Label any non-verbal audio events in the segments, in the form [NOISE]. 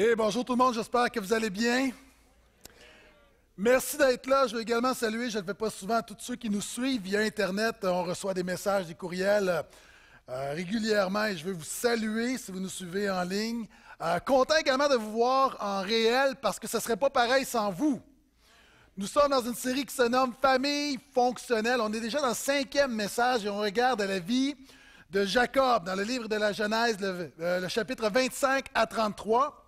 Eh, bonjour tout le monde, j'espère que vous allez bien. Merci d'être là. Je veux également saluer, je ne le fais pas souvent, tous ceux qui nous suivent via Internet. On reçoit des messages, des courriels euh, régulièrement et je veux vous saluer si vous nous suivez en ligne. Euh, content également de vous voir en réel parce que ce ne serait pas pareil sans vous. Nous sommes dans une série qui se nomme Famille fonctionnelle. On est déjà dans le cinquième message et on regarde la vie de Jacob dans le livre de la Genèse, le euh, chapitre 25 à 33.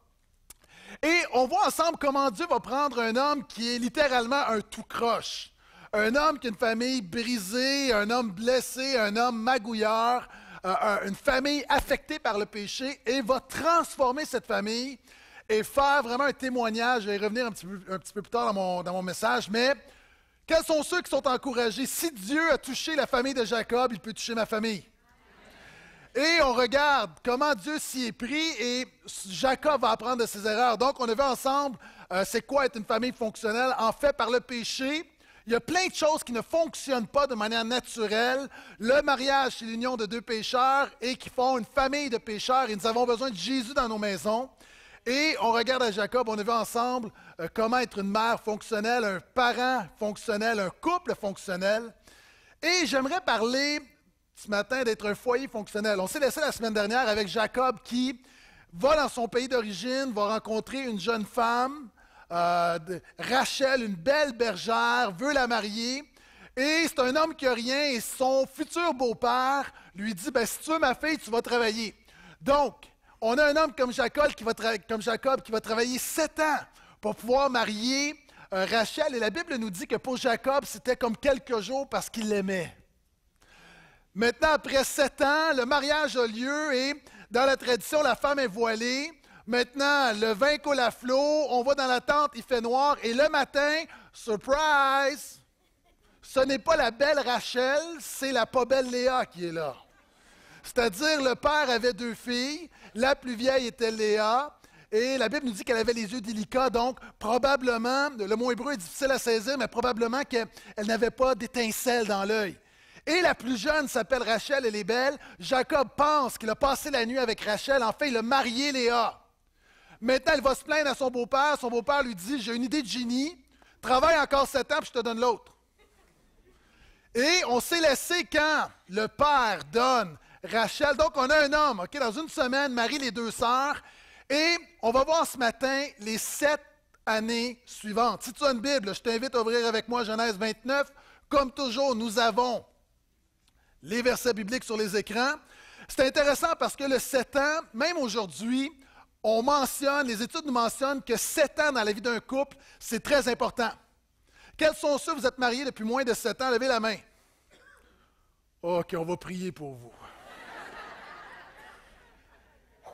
Et on voit ensemble comment Dieu va prendre un homme qui est littéralement un tout croche. Un homme qui a une famille brisée, un homme blessé, un homme magouilleur, euh, une famille affectée par le péché, et va transformer cette famille et faire vraiment un témoignage. Je vais revenir un petit peu, un petit peu plus tard dans mon message, mais quels sont ceux qui sont encouragés? Si Dieu a touché la famille de Jacob, il peut toucher ma famille. Et on regarde comment Dieu s'y est pris et Jacob va apprendre de ses erreurs. Donc, on a vu ensemble euh, c'est quoi être une famille fonctionnelle en fait par le péché. Il y a plein de choses qui ne fonctionnent pas de manière naturelle. Le mariage, c'est l'union de deux pécheurs et qui font une famille de pécheurs. Et nous avons besoin de Jésus dans nos maisons. Et on regarde à Jacob, on a vu ensemble euh, comment être une mère fonctionnelle, un parent fonctionnel, un couple fonctionnel. Et j'aimerais parler ce matin d'être un foyer fonctionnel. On s'est laissé la semaine dernière avec Jacob qui va dans son pays d'origine, va rencontrer une jeune femme, euh, Rachel, une belle bergère, veut la marier. Et c'est un homme qui a rien et son futur beau-père lui dit, ben, si tu veux ma fille, tu vas travailler. Donc, on a un homme comme Jacob qui va, comme Jacob qui va travailler sept ans pour pouvoir marier euh, Rachel. Et la Bible nous dit que pour Jacob, c'était comme quelques jours parce qu'il l'aimait. Maintenant, après sept ans, le mariage a lieu et dans la tradition, la femme est voilée. Maintenant, le vin coule à flot, on va dans la tente, il fait noir et le matin, surprise! Ce n'est pas la belle Rachel, c'est la pas belle Léa qui est là. C'est-à-dire, le père avait deux filles, la plus vieille était Léa, et la Bible nous dit qu'elle avait les yeux délicats, donc probablement, le mot hébreu est difficile à saisir, mais probablement qu'elle n'avait pas d'étincelle dans l'œil. Et la plus jeune s'appelle Rachel, elle est belle. Jacob pense qu'il a passé la nuit avec Rachel. enfin il a marié Léa. Maintenant, elle va se plaindre à son beau-père. Son beau-père lui dit J'ai une idée de génie. Travaille encore sept ans, puis je te donne l'autre. Et on s'est laissé quand le père donne Rachel. Donc, on a un homme, OK, dans une semaine, marie les deux sœurs. Et on va voir ce matin les sept années suivantes. Si tu as une Bible, je t'invite à ouvrir avec moi Genèse 29. Comme toujours, nous avons les versets bibliques sur les écrans. C'est intéressant parce que le 7 ans, même aujourd'hui, on mentionne, les études nous mentionnent que 7 ans dans la vie d'un couple, c'est très important. Quels sont ceux, vous êtes mariés depuis moins de 7 ans, levez la main. OK, on va prier pour vous.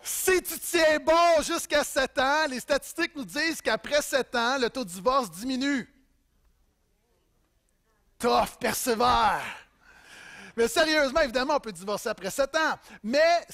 si tu tiens bon jusqu'à 7 ans, les statistiques nous disent qu'après 7 ans, le taux de divorce diminue. Tough, persévère. Mais sérieusement, évidemment, on peut divorcer après sept ans. Mais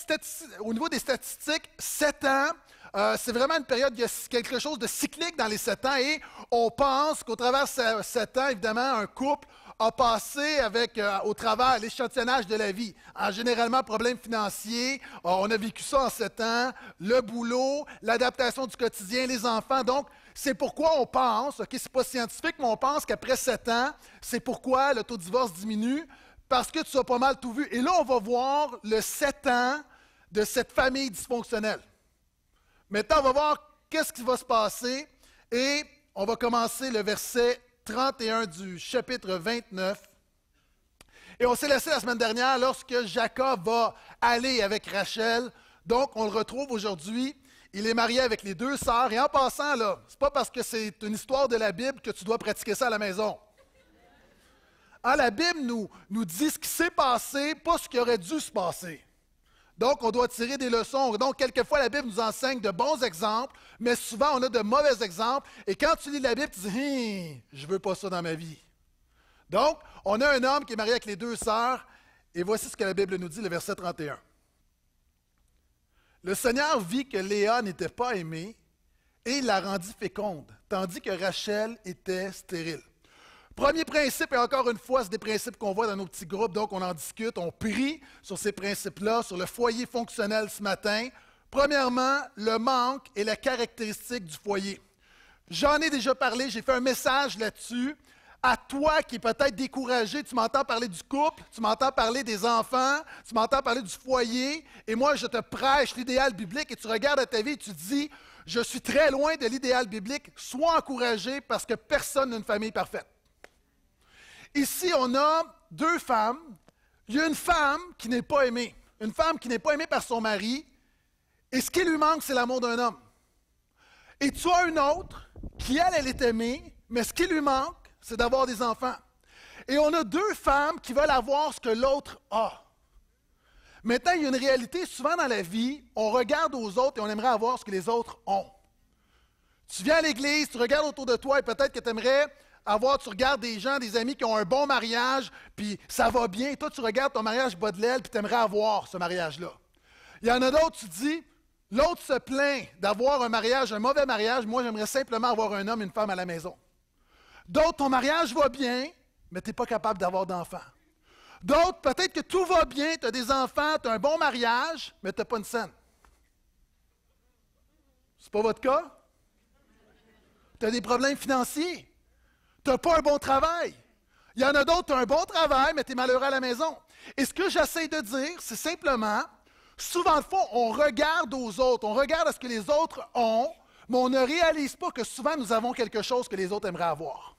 au niveau des statistiques, 7 ans, euh, c'est vraiment une période, il y a quelque chose de cyclique dans les sept ans et on pense qu'au travers de sept ans, évidemment, un couple a passé avec, euh, au travers l'échantillonnage de la vie. En généralement, problèmes financiers, euh, on a vécu ça en sept ans, le boulot, l'adaptation du quotidien, les enfants. Donc, c'est pourquoi on pense, OK, c'est pas scientifique, mais on pense qu'après sept ans, c'est pourquoi le taux de divorce diminue, parce que tu as pas mal tout vu. Et là, on va voir le 7 ans de cette famille dysfonctionnelle. Maintenant, on va voir qu'est-ce qui va se passer et on va commencer le verset 31 du chapitre 29. Et on s'est laissé la semaine dernière lorsque Jacob va aller avec Rachel. Donc, on le retrouve aujourd'hui. Il est marié avec les deux sœurs. Et en passant, là, c'est pas parce que c'est une histoire de la Bible que tu dois pratiquer ça à la maison. Ah, la Bible nous, nous dit ce qui s'est passé, pas ce qui aurait dû se passer. Donc, on doit tirer des leçons. Donc, quelquefois, la Bible nous enseigne de bons exemples, mais souvent, on a de mauvais exemples. Et quand tu lis la Bible, tu dis, hum, je veux pas ça dans ma vie. Donc, on a un homme qui est marié avec les deux sœurs, et voici ce que la Bible nous dit, le verset 31. Le Seigneur vit que Léa n'était pas aimée, et il la rendit féconde, tandis que Rachel était stérile. Premier principe, et encore une fois, c'est des principes qu'on voit dans nos petits groupes, donc on en discute, on prie sur ces principes-là, sur le foyer fonctionnel ce matin. Premièrement, le manque et la caractéristique du foyer. J'en ai déjà parlé, j'ai fait un message là-dessus. À toi qui es peut-être découragé, tu m'entends parler du couple, tu m'entends parler des enfants, tu m'entends parler du foyer, et moi je te prêche l'idéal biblique et tu regardes à ta vie et tu dis, je suis très loin de l'idéal biblique, sois encouragé parce que personne n'a une famille parfaite. Ici, on a deux femmes. Il y a une femme qui n'est pas aimée. Une femme qui n'est pas aimée par son mari. Et ce qui lui manque, c'est l'amour d'un homme. Et tu as une autre qui, elle, elle est aimée, mais ce qui lui manque, c'est d'avoir des enfants. Et on a deux femmes qui veulent avoir ce que l'autre a. Maintenant, il y a une réalité, souvent dans la vie, on regarde aux autres et on aimerait avoir ce que les autres ont. Tu viens à l'église, tu regardes autour de toi et peut-être que tu aimerais avoir, tu regardes des gens, des amis qui ont un bon mariage, puis ça va bien, toi tu regardes ton mariage bas de l'aile, puis tu aimerais avoir ce mariage-là. Il y en a d'autres, tu dis, l'autre se plaint d'avoir un mariage, un mauvais mariage, moi j'aimerais simplement avoir un homme et une femme à la maison. D'autres, ton mariage va bien, mais tu n'es pas capable d'avoir d'enfants. D'autres, peut-être que tout va bien, tu as des enfants, tu as un bon mariage, mais tu n'as pas une scène. C'est pas votre cas? Tu as des problèmes financiers. Tu n'as pas un bon travail. Il y en a d'autres, tu as un bon travail, mais tu es malheureux à la maison. Et ce que j'essaie de dire, c'est simplement, souvent de fois, on regarde aux autres, on regarde à ce que les autres ont, mais on ne réalise pas que souvent nous avons quelque chose que les autres aimeraient avoir.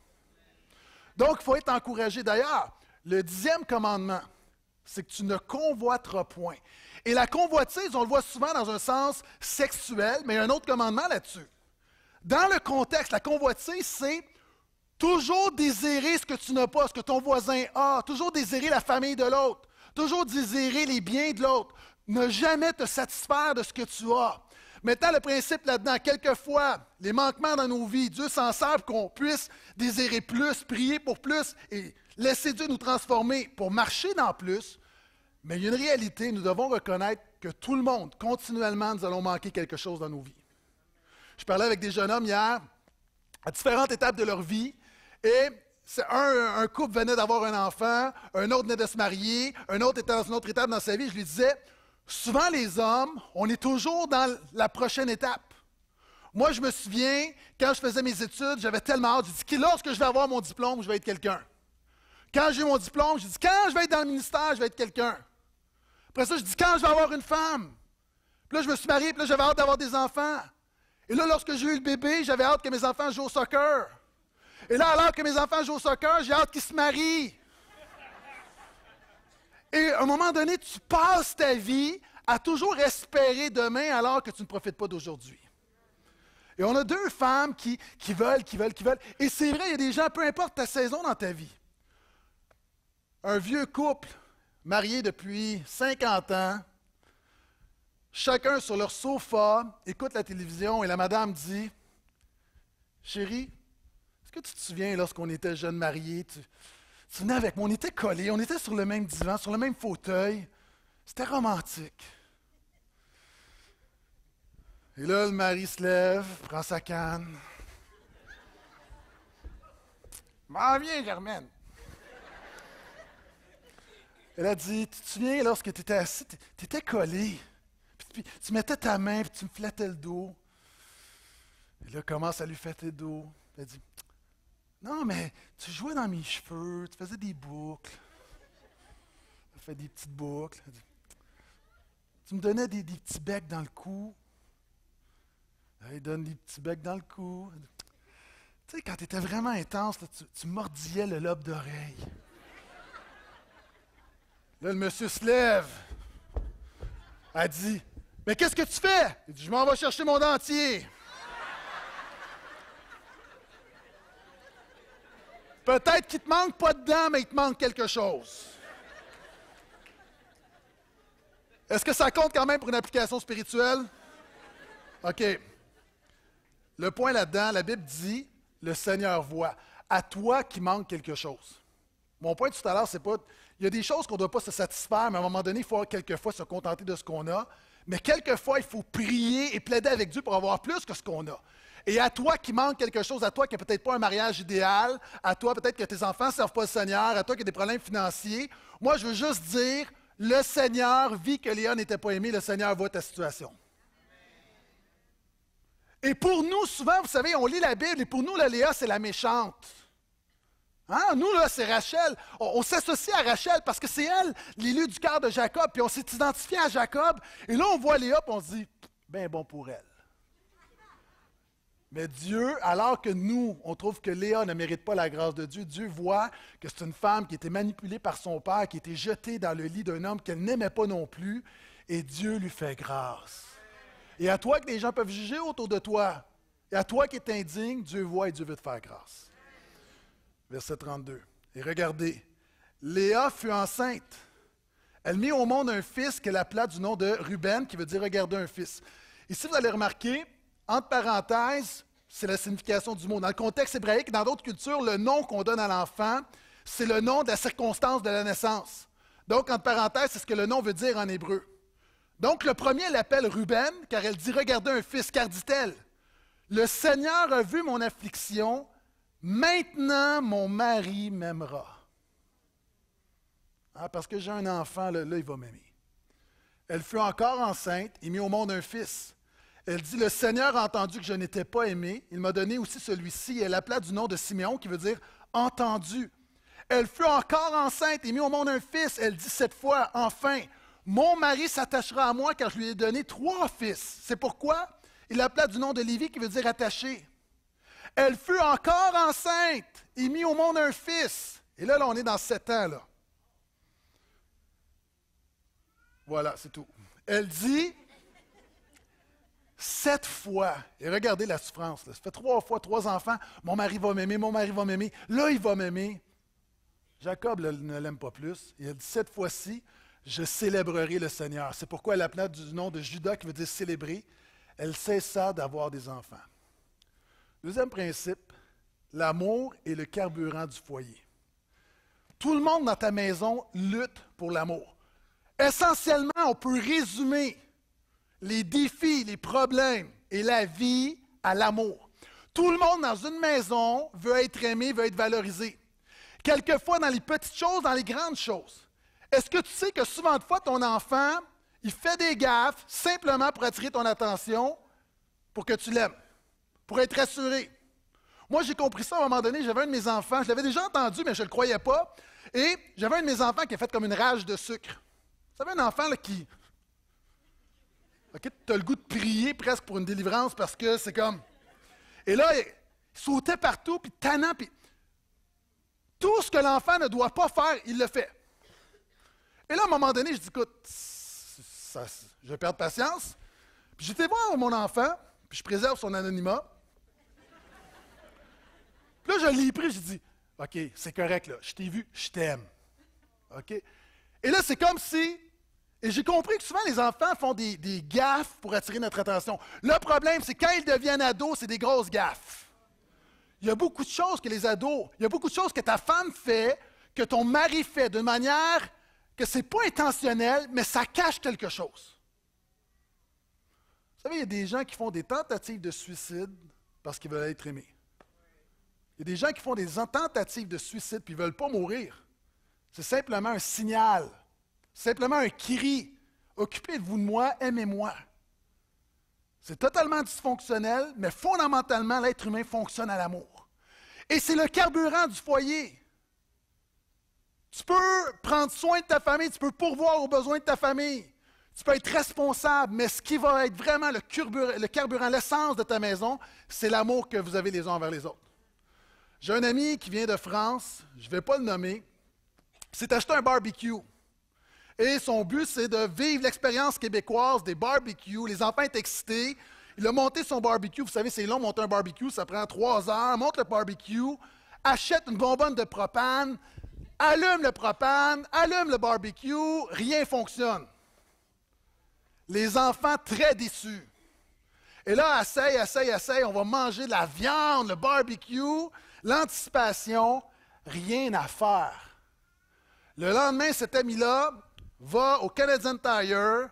Donc, il faut être encouragé. D'ailleurs, le dixième commandement, c'est que tu ne convoiteras point. Et la convoitise, on le voit souvent dans un sens sexuel, mais il y a un autre commandement là-dessus. Dans le contexte, la convoitise, c'est Toujours désirer ce que tu n'as pas, ce que ton voisin a. Toujours désirer la famille de l'autre. Toujours désirer les biens de l'autre. Ne jamais te satisfaire de ce que tu as. Mettant le principe là-dedans, quelquefois, les manquements dans nos vies, Dieu s'en sert qu'on puisse désirer plus, prier pour plus et laisser Dieu nous transformer pour marcher dans plus. Mais il y a une réalité, nous devons reconnaître que tout le monde, continuellement, nous allons manquer quelque chose dans nos vies. Je parlais avec des jeunes hommes hier, à différentes étapes de leur vie, et un, couple venait d'avoir un enfant, un autre venait de se marier, un autre était dans une autre étape dans sa vie. Je lui disais, souvent les hommes, on est toujours dans la prochaine étape. Moi, je me souviens, quand je faisais mes études, j'avais tellement hâte. J'ai dit, lorsque je vais avoir mon diplôme, je vais être quelqu'un. Quand j'ai mon diplôme, je dis, quand je vais être dans le ministère, je vais être quelqu'un. Après ça, je dis, quand je vais avoir une femme. Puis là, je me suis marié, puis là, j'avais hâte d'avoir des enfants. Et là, lorsque j'ai eu le bébé, j'avais hâte que mes enfants jouent au soccer. Et là, alors que mes enfants jouent au soccer, j'ai hâte qu'ils se marient. Et à un moment donné, tu passes ta vie à toujours espérer demain alors que tu ne profites pas d'aujourd'hui. Et on a deux femmes qui, qui veulent, qui veulent, qui veulent. Et c'est vrai, il y a des gens, peu importe ta saison dans ta vie. Un vieux couple marié depuis 50 ans, chacun sur leur sofa, écoute la télévision et la madame dit Chérie, que tu te souviens lorsqu'on était jeune marié, Tu, venais avec moi, on était collés, on était sur le même divan, sur le même fauteuil. C'était romantique. Et là, le mari se lève, prend sa canne. M'en viens, Germaine. Elle a dit Tu te souviens, lorsque tu étais assis, tu étais collé. tu mettais ta main, puis tu me flattais le dos. Et là, commence à lui flatter le dos. Elle dit non, mais tu jouais dans mes cheveux, tu faisais des boucles. Tu des petites boucles. Tu me donnais des, petits becs dans le cou. Il donne des petits becs dans le cou. Tu sais, quand tu étais vraiment intense, tu, tu, mordillais le lobe d'oreille. Là, le monsieur se lève. Elle dit Mais qu'est-ce que tu fais Il dit Je m'en vais chercher mon dentier. Peut-être qu'il ne te manque pas dedans, mais il te manque quelque chose. Est-ce que ça compte quand même pour une application spirituelle? OK. Le point là-dedans, la Bible dit le Seigneur voit. À toi qui manque quelque chose. Mon point tout à l'heure, c'est pas. Il y a des choses qu'on ne doit pas se satisfaire, mais à un moment donné, il faut quelquefois se contenter de ce qu'on a. Mais quelquefois, il faut prier et plaider avec Dieu pour avoir plus que ce qu'on a. Et à toi qui manque quelque chose, à toi qui n'a peut-être pas un mariage idéal, à toi peut-être que tes enfants ne servent pas le Seigneur, à toi qui as des problèmes financiers, moi je veux juste dire, le Seigneur vit que Léa n'était pas aimé, le Seigneur voit ta situation. Et pour nous, souvent, vous savez, on lit la Bible et pour nous, la Léa, c'est la méchante. Hein? Nous, là, c'est Rachel. On, s'associe à Rachel parce que c'est elle, l'élu du cœur de Jacob, puis on s'est identifié à Jacob. Et là, on voit Léa, puis on se dit, ben bon pour elle. Mais Dieu, alors que nous, on trouve que Léa ne mérite pas la grâce de Dieu, Dieu voit que c'est une femme qui était manipulée par son père, qui était jetée dans le lit d'un homme qu'elle n'aimait pas non plus, et Dieu lui fait grâce. Et à toi que les gens peuvent juger autour de toi, et à toi qui es indigne, Dieu voit et Dieu veut te faire grâce. Verset 32. Et regardez, Léa fut enceinte. Elle mit au monde un fils qu'elle appela du nom de Ruben, qui veut dire regarder un fils. Ici, vous allez remarquer, entre parenthèses, c'est la signification du mot. Dans le contexte hébraïque, dans d'autres cultures, le nom qu'on donne à l'enfant, c'est le nom de la circonstance de la naissance. Donc, entre parenthèses, c'est ce que le nom veut dire en hébreu. Donc, le premier l'appelle Ruben, car elle dit Regardez un fils, car dit-elle, le Seigneur a vu mon affliction, maintenant mon mari m'aimera. Ah, parce que j'ai un enfant, là, là il va m'aimer. Elle fut encore enceinte et mit au monde un fils. Elle dit, le Seigneur a entendu que je n'étais pas aimé, il m'a donné aussi celui-ci. Elle appela du nom de Siméon, qui veut dire entendu. Elle fut encore enceinte et mit au monde un fils. Elle dit cette fois, enfin, mon mari s'attachera à moi car je lui ai donné trois fils. C'est pourquoi il appela du nom de Lévi, qui veut dire attaché. Elle fut encore enceinte et mit au monde un fils. Et là, là on est dans sept ans, là. Voilà, c'est tout. Elle dit, sept fois. Et regardez la souffrance. Ça fait trois fois, trois enfants. Mon mari va m'aimer, mon mari va m'aimer. Là, il va m'aimer. Jacob ne l'aime pas plus. Il a dit cette fois-ci, je célébrerai le Seigneur. C'est pourquoi la planète du nom de Judas, qui veut dire célébrer, elle cessa d'avoir des enfants. Deuxième principe, l'amour est le carburant du foyer. Tout le monde dans ta maison lutte pour l'amour. Essentiellement, on peut résumer les défis, les problèmes et la vie à l'amour. Tout le monde dans une maison veut être aimé, veut être valorisé. Quelquefois dans les petites choses, dans les grandes choses. Est-ce que tu sais que souvent de fois, ton enfant, il fait des gaffes simplement pour attirer ton attention, pour que tu l'aimes, pour être rassuré. Moi, j'ai compris ça à un moment donné. J'avais un de mes enfants, je l'avais déjà entendu, mais je ne le croyais pas. Et j'avais un de mes enfants qui a fait comme une rage de sucre. Vous savez, un enfant qui, OK? Tu as le goût de prier presque pour une délivrance parce que c'est comme. Et là, il sautait partout, puis tannant, puis. Tout ce que l'enfant ne doit pas faire, il le fait. Et là, à un moment donné, je dis écoute, je perds perdre patience. Puis j'étais voir mon enfant, puis je préserve son anonymat. Puis là, je l'ai pris, je dis OK, c'est correct, là, je t'ai vu, je t'aime. OK? Et là, c'est comme si et j'ai compris que souvent les enfants font des, gaffes pour attirer notre attention. Le problème, c'est quand ils deviennent ados, c'est des grosses gaffes. Il y a beaucoup de choses que les ados, il y a beaucoup de choses que ta femme fait, que ton mari fait de manière que c'est pas intentionnel, mais ça cache quelque chose. Vous savez, il y a des gens qui font des tentatives de suicide parce qu'ils veulent être aimés. Il y a des gens qui font des tentatives de suicide puis ils veulent pas mourir. C'est simplement un signal Simplement un cri Occupez-vous de moi, aimez-moi. C'est totalement dysfonctionnel, mais fondamentalement, l'être humain fonctionne à l'amour. Et c'est le carburant du foyer. Tu peux prendre soin de ta famille, tu peux pourvoir aux besoins de ta famille, tu peux être responsable, mais ce qui va être vraiment le carburant, l'essence de ta maison, c'est l'amour que vous avez les uns envers les autres. J'ai un ami qui vient de France, je ne vais pas le nommer, s'est acheté un barbecue. Et son but, c'est de vivre l'expérience québécoise des barbecues. Les enfants sont excités. Il a monté son barbecue. Vous savez, c'est long, monter un barbecue, ça prend trois heures. Monte le barbecue, achète une bonbonne de propane, allume le propane, allume le barbecue, rien fonctionne. Les enfants très déçus. Et là, essaye, essaye, essaye, on va manger de la viande, le barbecue, l'anticipation, rien à faire. Le lendemain, cet ami-là va au Canadian Tire,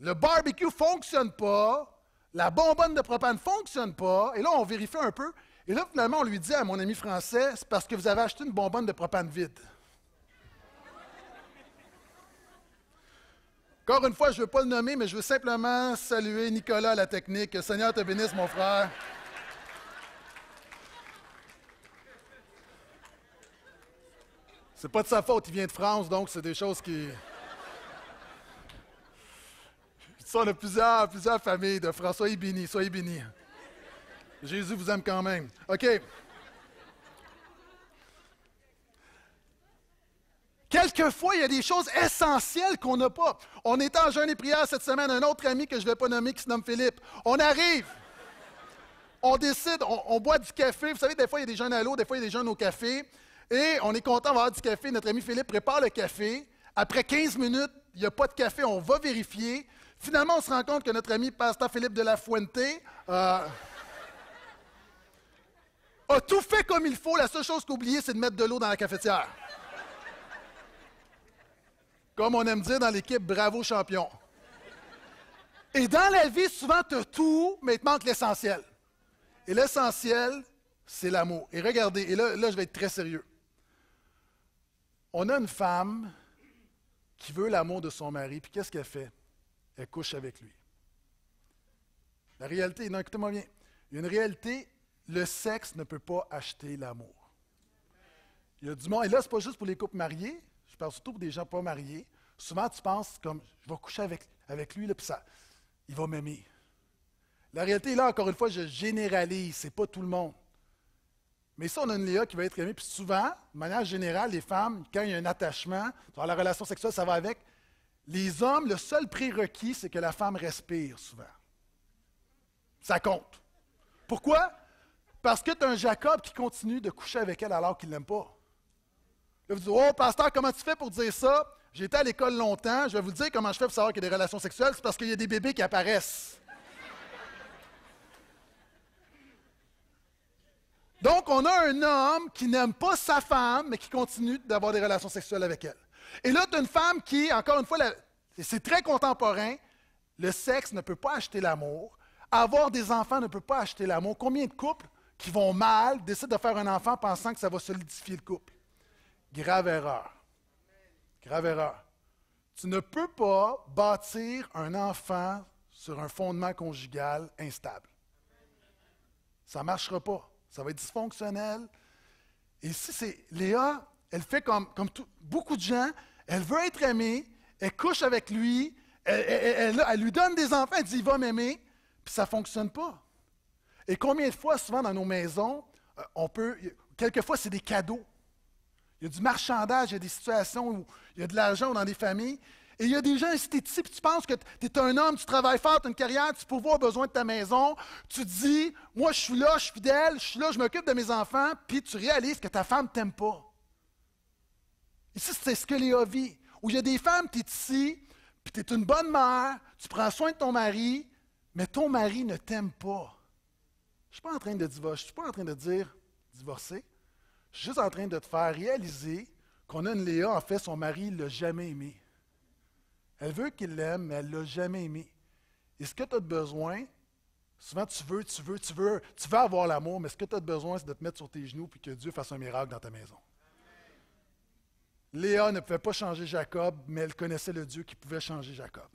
le barbecue ne fonctionne pas, la bonbonne de propane ne fonctionne pas, et là, on vérifie un peu. Et là, finalement, on lui dit à mon ami français, c'est parce que vous avez acheté une bonbonne de propane vide. Encore une fois, je ne veux pas le nommer, mais je veux simplement saluer Nicolas la technique. Seigneur te bénisse, mon frère. C'est pas de sa faute, il vient de France, donc c'est des choses qui. Ça, on a plusieurs, plusieurs familles de françois Soyez Béni. soyez bénis. Jésus vous aime quand même. OK. Quelquefois, il y a des choses essentielles qu'on n'a pas. On est en jeûne et prière cette semaine, un autre ami que je ne vais pas nommer qui se nomme Philippe. On arrive, on décide, on, boit du café. Vous savez, des fois, il y a des jeunes à l'eau, des fois, il y a des jeunes au café. Et on est content d'avoir du café. Notre ami Philippe prépare le café. Après 15 minutes, il n'y a pas de café, on va vérifier. Finalement, on se rend compte que notre ami pasteur Philippe de la Fuente euh, a tout fait comme il faut. La seule chose qu'il a c'est de mettre de l'eau dans la cafetière. Comme on aime dire dans l'équipe, bravo champion. Et dans la vie, souvent, tu as tout, mais il te manque l'essentiel. Et l'essentiel, c'est l'amour. Et regardez, et là, je vais être très sérieux. On a une femme qui veut l'amour de son mari, puis qu'est-ce qu'elle fait? elle couche avec lui. La réalité, non, écoutez-moi bien. Il y a une réalité, le sexe ne peut pas acheter l'amour. Il y a du monde, et là, ce n'est pas juste pour les couples mariés, je parle surtout pour des gens pas mariés. Souvent, tu penses comme, je vais coucher avec, avec lui, puis ça, il va m'aimer. La réalité, là, encore une fois, je généralise, c'est pas tout le monde. Mais ça, on a une Léa qui va être aimée. Puis souvent, de manière générale, les femmes, quand il y a un attachement, dans la relation sexuelle, ça va avec, les hommes, le seul prérequis, c'est que la femme respire souvent. Ça compte. Pourquoi? Parce que tu as un Jacob qui continue de coucher avec elle alors qu'il ne l'aime pas. Là, vous dites Oh, pasteur, comment tu fais pour dire ça? J'ai été à l'école longtemps, je vais vous dire comment je fais pour savoir qu'il y a des relations sexuelles, c'est parce qu'il y a des bébés qui apparaissent. Donc, on a un homme qui n'aime pas sa femme, mais qui continue d'avoir des relations sexuelles avec elle. Et là, tu as une femme qui, encore une fois, c'est très contemporain, le sexe ne peut pas acheter l'amour, avoir des enfants ne peut pas acheter l'amour. Combien de couples qui vont mal décident de faire un enfant pensant que ça va solidifier le couple? Grave erreur. Grave erreur. Tu ne peux pas bâtir un enfant sur un fondement conjugal instable. Ça ne marchera pas. Ça va être dysfonctionnel. Et si c'est Léa, elle fait comme, beaucoup de gens. Elle veut être aimée. Elle couche avec lui. Elle, lui donne des enfants. Elle dit, il va m'aimer. Puis ça ne fonctionne pas. Et combien de fois, souvent dans nos maisons, euh, on peut. Quelquefois, c'est des cadeaux. Il y a du marchandage, il y a des situations où il y a de l'argent dans des familles. Et il y a des gens, si tu es ici, tu penses que tu es un homme, tu travailles fort, tu as une carrière, tu peux avoir besoin de ta maison, tu dis, moi je suis là, je suis fidèle, je suis là, je m'occupe de mes enfants, puis tu réalises que ta femme ne t'aime pas. Ici, c'est ce que Léa vit. Où il y a des femmes, tu es ici, puis tu es une bonne mère, tu prends soin de ton mari, mais ton mari ne t'aime pas. Je ne suis pas en train de divorcer, je suis pas en train de dire divorcer. Je suis juste en train de te faire réaliser qu'on a une Léa, en fait, son mari ne l'a jamais aimé. Elle veut qu'il l'aime, mais elle ne l'a jamais aimé. Et ce que tu as besoin, souvent tu veux, tu veux, tu veux, tu veux avoir l'amour, mais ce que tu as besoin, c'est de te mettre sur tes genoux et que Dieu fasse un miracle dans ta maison. Léa ne pouvait pas changer Jacob, mais elle connaissait le Dieu qui pouvait changer Jacob.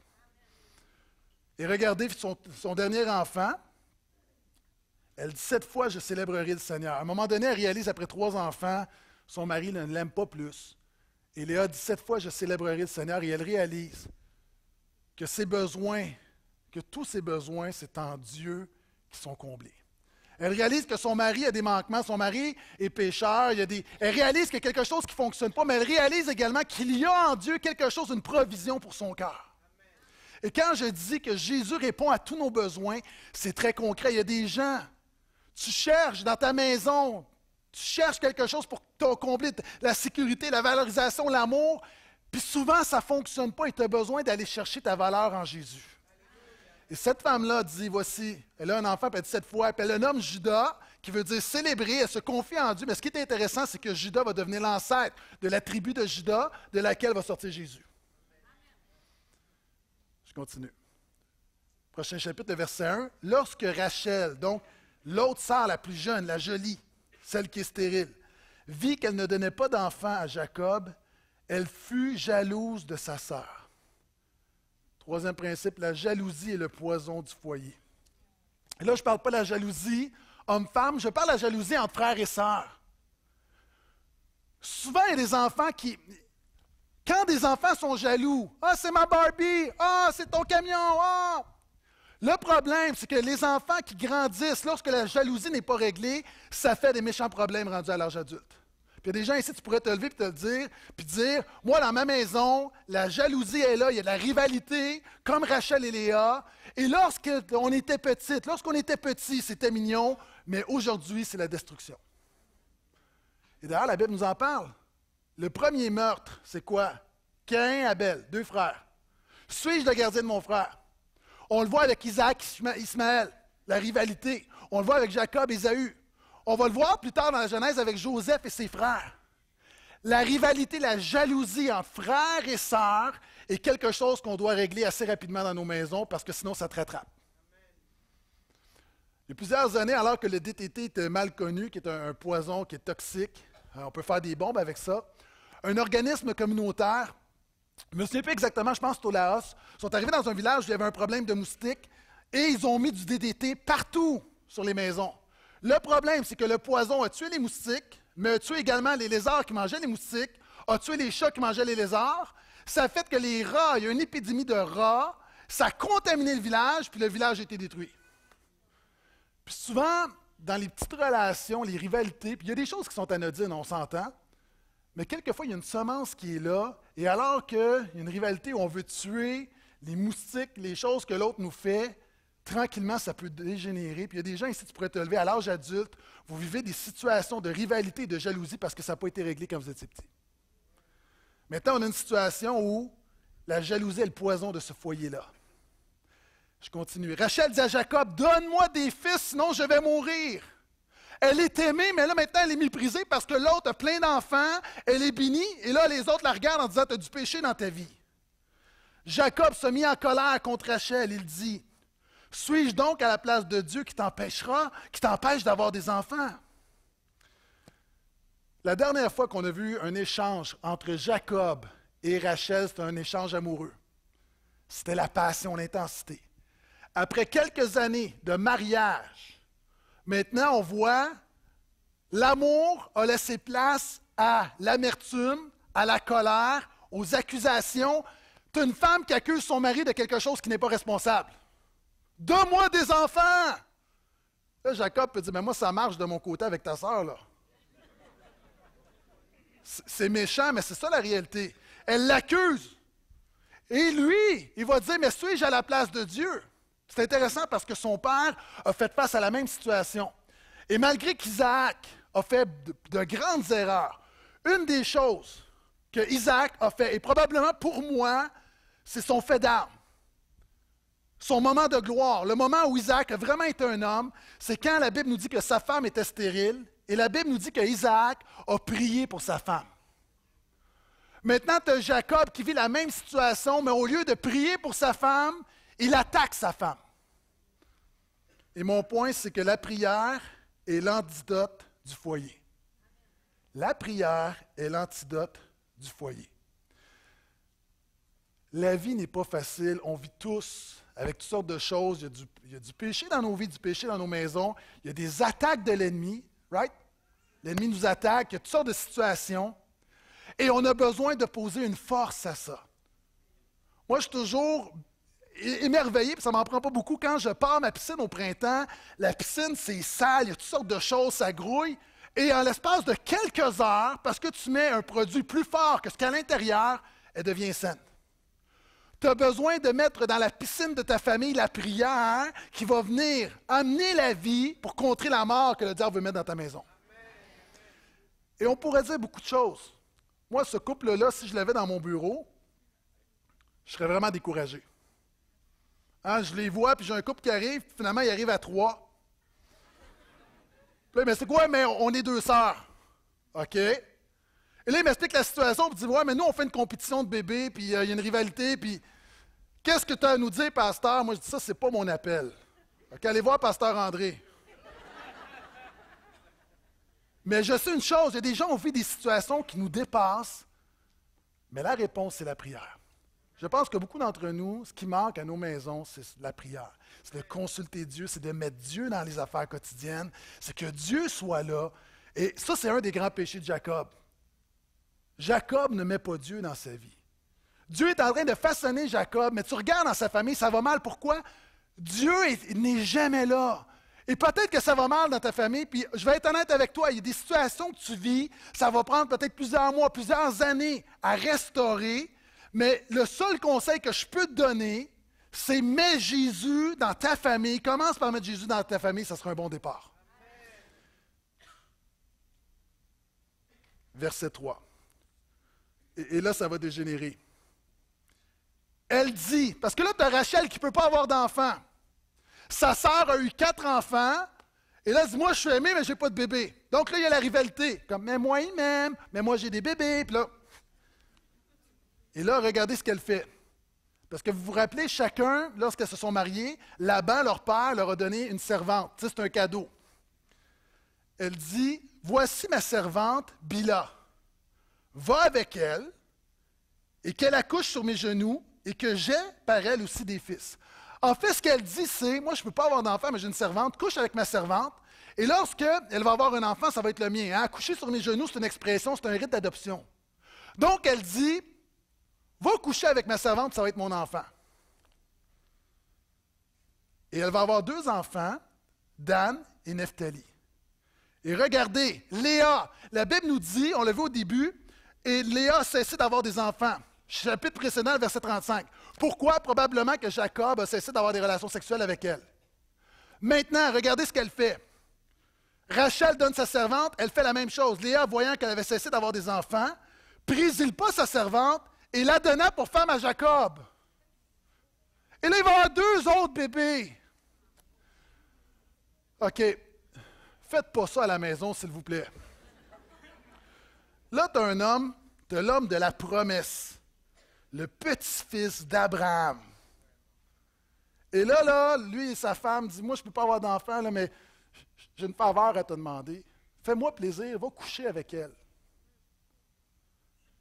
Et regardez son, dernier enfant. Elle dit sept fois, je célébrerai le Seigneur. À un moment donné, elle réalise après trois enfants, son mari ne l'aime pas plus. Et Léa dit sept fois, je célébrerai le Seigneur. Et elle réalise que ses besoins, que tous ses besoins, c'est en Dieu qui sont comblés. Elle réalise que son mari a des manquements, son mari est pécheur, elle réalise qu'il y a quelque chose qui ne fonctionne pas, mais elle réalise également qu'il y a en Dieu quelque chose, une provision pour son cœur. Et quand je dis que Jésus répond à tous nos besoins, c'est très concret. Il y a des gens, tu cherches dans ta maison, tu cherches quelque chose pour t'accomplir la sécurité, la valorisation, l'amour, puis souvent ça ne fonctionne pas et tu as besoin d'aller chercher ta valeur en Jésus. Et cette femme-là dit, voici, elle a un enfant, puis elle dit cette fois, elle elle le nomme Judas, qui veut dire célébrer, elle se confie en Dieu. Mais ce qui est intéressant, c'est que Judas va devenir l'ancêtre de la tribu de Judas, de laquelle va sortir Jésus. Je continue. Prochain chapitre, le verset 1. Lorsque Rachel, donc l'autre sœur, la plus jeune, la jolie, celle qui est stérile, vit qu'elle ne donnait pas d'enfant à Jacob, elle fut jalouse de sa sœur. Troisième principe, la jalousie est le poison du foyer. là, je ne parle pas de la jalousie homme-femme, je parle de la jalousie entre frères et sœurs. Souvent, il y a des enfants qui. Quand des enfants sont jaloux, ah, c'est ma Barbie, ah, c'est ton camion, ah. Le problème, c'est que les enfants qui grandissent, lorsque la jalousie n'est pas réglée, ça fait des méchants problèmes rendus à l'âge adulte. Il y a des gens ici, tu pourrais te lever et te le dire, puis dire Moi, dans ma maison, la jalousie est là, il y a de la rivalité, comme Rachel et Léa. Et lorsqu'on était petite, lorsqu'on était petit, c'était mignon, mais aujourd'hui, c'est la destruction. Et d'ailleurs, la Bible nous en parle. Le premier meurtre, c'est quoi Cain et Abel, deux frères. Suis-je le gardien de mon frère On le voit avec Isaac, Ismaël, la rivalité. On le voit avec Jacob et on va le voir plus tard dans la Genèse avec Joseph et ses frères. La rivalité, la jalousie entre frères et sœurs est quelque chose qu'on doit régler assez rapidement dans nos maisons parce que sinon ça te rattrape. Il y a plusieurs années, alors que le DTT était mal connu, qui est un, poison qui est toxique, euh, on peut faire des bombes avec ça, un organisme communautaire, je ne me souviens plus exactement, je pense Tolaos, sont arrivés dans un village où il y avait un problème de moustiques et ils ont mis du DDT partout sur les maisons. Le problème, c'est que le poison a tué les moustiques, mais a tué également les lézards qui mangeaient les moustiques, a tué les chats qui mangeaient les lézards. Ça fait que les rats, il y a une épidémie de rats, ça a contaminé le village, puis le village a été détruit. Puis souvent, dans les petites relations, les rivalités, puis il y a des choses qui sont anodines, on s'entend, mais quelquefois, il y a une semence qui est là, et alors qu'il y a une rivalité où on veut tuer les moustiques, les choses que l'autre nous fait, tranquillement, ça peut dégénérer. Puis il y a des gens, ici, tu pourrais te lever à l'âge adulte, vous vivez des situations de rivalité et de jalousie parce que ça n'a pas été réglé quand vous étiez petit. Maintenant, on a une situation où la jalousie est le poison de ce foyer-là. Je continue. Rachel dit à Jacob Donne-moi des fils, sinon je vais mourir. Elle est aimée, mais là maintenant elle est méprisée parce que l'autre a plein d'enfants, elle est bénie, et là les autres la regardent en disant Tu as du péché dans ta vie. Jacob se mit en colère contre Rachel. Il dit suis-je donc à la place de Dieu qui t'empêchera, qui t'empêche d'avoir des enfants? La dernière fois qu'on a vu un échange entre Jacob et Rachel, c'était un échange amoureux. C'était la passion, l'intensité. Après quelques années de mariage, maintenant on voit l'amour a laissé place à l'amertume, à la colère, aux accusations. d'une femme qui accuse son mari de quelque chose qui n'est pas responsable. Donne-moi des enfants! Jacob peut dire, mais moi, ça marche de mon côté avec ta sœur, là. C'est méchant, mais c'est ça la réalité. Elle l'accuse. Et lui, il va dire, mais suis-je à la place de Dieu? C'est intéressant parce que son père a fait face à la même situation. Et malgré qu'Isaac a fait de, de grandes erreurs, une des choses que Isaac a fait, et probablement pour moi, c'est son fait d'armes. Son moment de gloire, le moment où Isaac a vraiment été un homme, c'est quand la Bible nous dit que sa femme était stérile et la Bible nous dit que Isaac a prié pour sa femme. Maintenant, tu as Jacob qui vit la même situation, mais au lieu de prier pour sa femme, il attaque sa femme. Et mon point, c'est que la prière est l'antidote du foyer. La prière est l'antidote du foyer. La vie n'est pas facile, on vit tous avec toutes sortes de choses. Il y, a du, péché dans nos vies, du péché dans nos maisons. Il y a des attaques de l'ennemi, right? L'ennemi nous attaque, il y a toutes sortes de situations. Et on a besoin de poser une force à ça. Moi, je suis toujours émerveillé, puis ça m'en prend pas beaucoup, quand je pars ma piscine au printemps, la piscine, c'est sale, il y a toutes sortes de choses, ça grouille. Et en l'espace de quelques heures, parce que tu mets un produit plus fort que ce a à l'intérieur, elle devient saine. Tu as besoin de mettre dans la piscine de ta famille la prière qui va venir amener la vie pour contrer la mort que le diable veut mettre dans ta maison. Et on pourrait dire beaucoup de choses. Moi, ce couple-là, si je l'avais dans mon bureau, je serais vraiment découragé. Hein, je les vois, puis j'ai un couple qui arrive, puis finalement, il arrive à trois. mais c'est quoi? Mais on est deux sœurs. OK? Et là, il m'explique la situation, puis dit Ouais, mais nous, on fait une compétition de bébés, puis euh, il y a une rivalité, puis qu'est-ce que tu as à nous dire, pasteur Moi, je dis Ça, c'est pas mon appel. Donc, allez voir, pasteur André. Mais je sais une chose, il y a des gens qui vu des situations qui nous dépassent, mais la réponse, c'est la prière. Je pense que beaucoup d'entre nous, ce qui manque à nos maisons, c'est la prière. C'est de consulter Dieu, c'est de mettre Dieu dans les affaires quotidiennes, c'est que Dieu soit là. Et ça, c'est un des grands péchés de Jacob. Jacob ne met pas Dieu dans sa vie. Dieu est en train de façonner Jacob, mais tu regardes dans sa famille, ça va mal. Pourquoi? Dieu n'est jamais là. Et peut-être que ça va mal dans ta famille, puis je vais être honnête avec toi, il y a des situations que tu vis, ça va prendre peut-être plusieurs mois, plusieurs années à restaurer, mais le seul conseil que je peux te donner, c'est mets Jésus dans ta famille. Commence par mettre Jésus dans ta famille, ça sera un bon départ. Verset 3. Et, là, ça va dégénérer. Elle dit, parce que là, tu as Rachel qui ne peut pas avoir d'enfant. Sa sœur a eu quatre enfants. Et là, elle dit, moi, je suis aimée, mais je n'ai pas de bébé. Donc là, il y a la rivalité. Comme, mais moi, il m'aime, mais moi, j'ai des bébés. là. Et là, regardez ce qu'elle fait. Parce que vous vous rappelez, chacun, lorsqu'elles se sont mariées, là-bas, leur père, leur a donné une servante. c'est un cadeau. Elle dit, voici ma servante, Bila va avec elle, et qu'elle accouche sur mes genoux, et que j'ai par elle aussi des fils. En fait, ce qu'elle dit, c'est, moi je ne peux pas avoir d'enfant, mais j'ai une servante, couche avec ma servante, et lorsque elle va avoir un enfant, ça va être le mien. Hein? sur mes genoux, c'est une expression, c'est un rite d'adoption. Donc elle dit, va coucher avec ma servante, ça va être mon enfant. Et elle va avoir deux enfants, Dan et Nephtali. Et regardez, Léa, la Bible nous dit, on l'a vu au début, et Léa cessé d'avoir des enfants. Chapitre précédent, verset 35. Pourquoi probablement que Jacob a cessé d'avoir des relations sexuelles avec elle? Maintenant, regardez ce qu'elle fait. Rachel donne sa servante, elle fait la même chose. Léa, voyant qu'elle avait cessé d'avoir des enfants, prit-il pas sa servante et la donna pour femme à Jacob. Et là, il va y avoir deux autres bébés. OK. Faites pas ça à la maison, s'il vous plaît. Là, tu as un homme, tu as l'homme de la promesse, le petit-fils d'Abraham. Et là, là, lui et sa femme disent, moi, je ne peux pas avoir d'enfant, mais j'ai une faveur à te demander. Fais-moi plaisir, va coucher avec elle.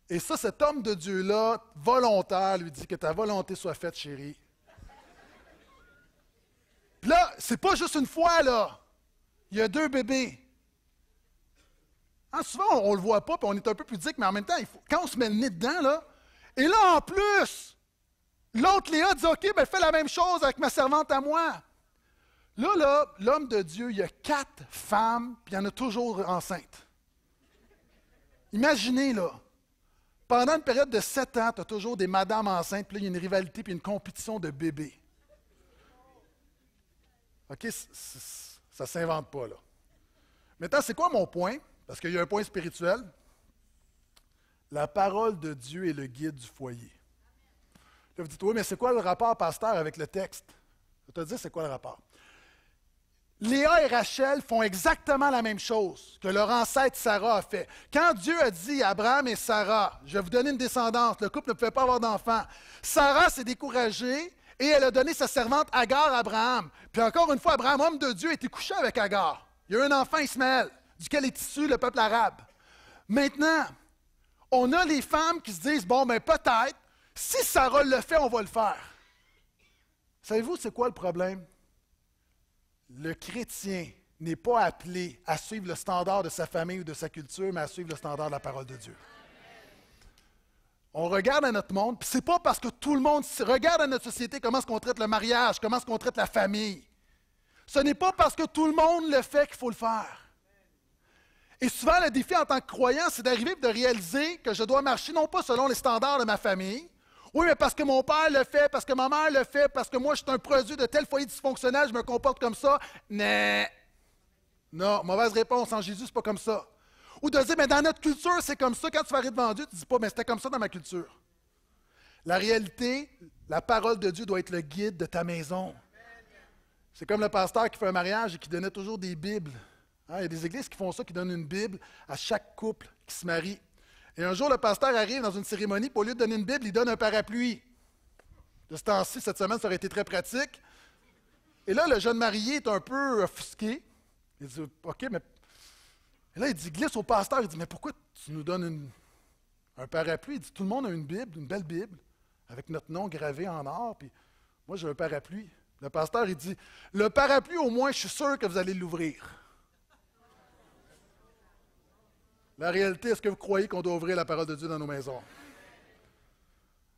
Et ça, cet homme de Dieu-là, volontaire, lui dit que ta volonté soit faite, chérie. Puis là, c'est pas juste une fois, là. Il y a deux bébés. Ah, souvent, on ne le voit pas, puis on est un peu pudique, mais en même temps, quand on se met le nez dedans, là, et là, en plus, l'autre Léa dit OK, ben, fais la même chose avec ma servante à moi. Là, là, l'homme de Dieu, il y a quatre femmes, puis il y en a toujours enceintes. Imaginez, là, pendant une période de sept ans, tu as toujours des madames enceintes, puis il y a une rivalité, puis une compétition de bébés. OK? ça ne s'invente pas, là. Maintenant, c'est quoi mon point? Parce qu'il y a un point spirituel. La parole de Dieu est le guide du foyer. Là, vous dites, oui, mais c'est quoi le rapport, pasteur, avec le texte? Je vais te dire, c'est quoi le rapport? Léa et Rachel font exactement la même chose que leur ancêtre Sarah a fait. Quand Dieu a dit à Abraham et Sarah, je vais vous donner une descendance, le couple ne pouvait pas avoir d'enfant, Sarah s'est découragée et elle a donné sa servante Agar à Abraham. Puis encore une fois, Abraham, homme de Dieu, était couché avec Agar. Il y a eu un enfant, Ismaël duquel est issu le peuple arabe. Maintenant, on a les femmes qui se disent, bon, mais ben, peut-être, si Sarah le fait, on va le faire. Savez-vous, c'est quoi le problème? Le chrétien n'est pas appelé à suivre le standard de sa famille ou de sa culture, mais à suivre le standard de la parole de Dieu. On regarde à notre monde, puis c'est pas parce que tout le monde regarde à notre société comment est-ce qu'on traite le mariage, comment est-ce qu'on traite la famille. Ce n'est pas parce que tout le monde le fait qu'il faut le faire. Et souvent, le défi en tant que croyant, c'est d'arriver et de réaliser que je dois marcher non pas selon les standards de ma famille. Oui, mais parce que mon père le fait, parce que ma mère le fait, parce que moi, je suis un produit de tel foyer dysfonctionnel, je me comporte comme ça. non, mauvaise réponse. En Jésus, c'est pas comme ça. Ou de dire, mais dans notre culture, c'est comme ça. Quand tu vas arriver devant Dieu, tu dis pas, mais c'était comme ça dans ma culture. La réalité, la parole de Dieu doit être le guide de ta maison. C'est comme le pasteur qui fait un mariage et qui donnait toujours des Bibles. Hein, il y a des églises qui font ça, qui donnent une Bible à chaque couple qui se marie. Et un jour, le pasteur arrive dans une cérémonie, pour au lieu de donner une Bible, il donne un parapluie. De ce temps-ci, cette semaine, ça aurait été très pratique. Et là, le jeune marié est un peu offusqué. Il dit OK, mais. Et là, il dit glisse au pasteur. Il dit Mais pourquoi tu nous donnes un parapluie Il dit Tout le monde a une Bible, une belle Bible, avec notre nom gravé en or. Puis moi, j'ai un parapluie. Le pasteur, il dit Le parapluie, au moins, je suis sûr que vous allez l'ouvrir. La réalité, est-ce que vous croyez qu'on doit ouvrir la parole de Dieu dans nos maisons?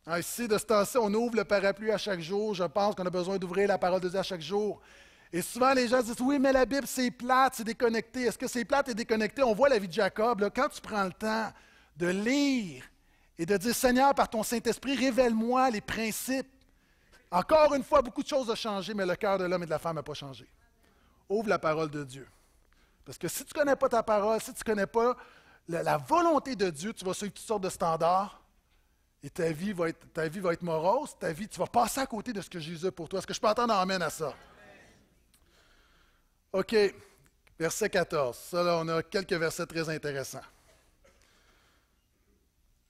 Ah, ici, de ce temps-ci, on ouvre le parapluie à chaque jour. Je pense qu'on a besoin d'ouvrir la parole de Dieu à chaque jour. Et souvent, les gens disent Oui, mais la Bible, c'est plate, c'est déconnecté. Est-ce que c'est plate et déconnecté On voit la vie de Jacob. quand tu prends le temps de lire et de dire Seigneur, par ton Saint-Esprit, révèle-moi les principes. Encore une fois, beaucoup de choses ont changé, mais le cœur de l'homme et de la femme n'a pas changé. Ouvre la parole de Dieu. Parce que si tu ne connais pas ta parole, si tu ne connais pas la, volonté de Dieu, tu vas suivre toutes sortes de standard et ta vie, va être, ta vie va être morose, ta vie, tu vas passer à côté de ce que Jésus a pour toi. Est-ce que je peux entendre amène à ça? OK, verset 14. Ça, là, on a quelques versets très intéressants.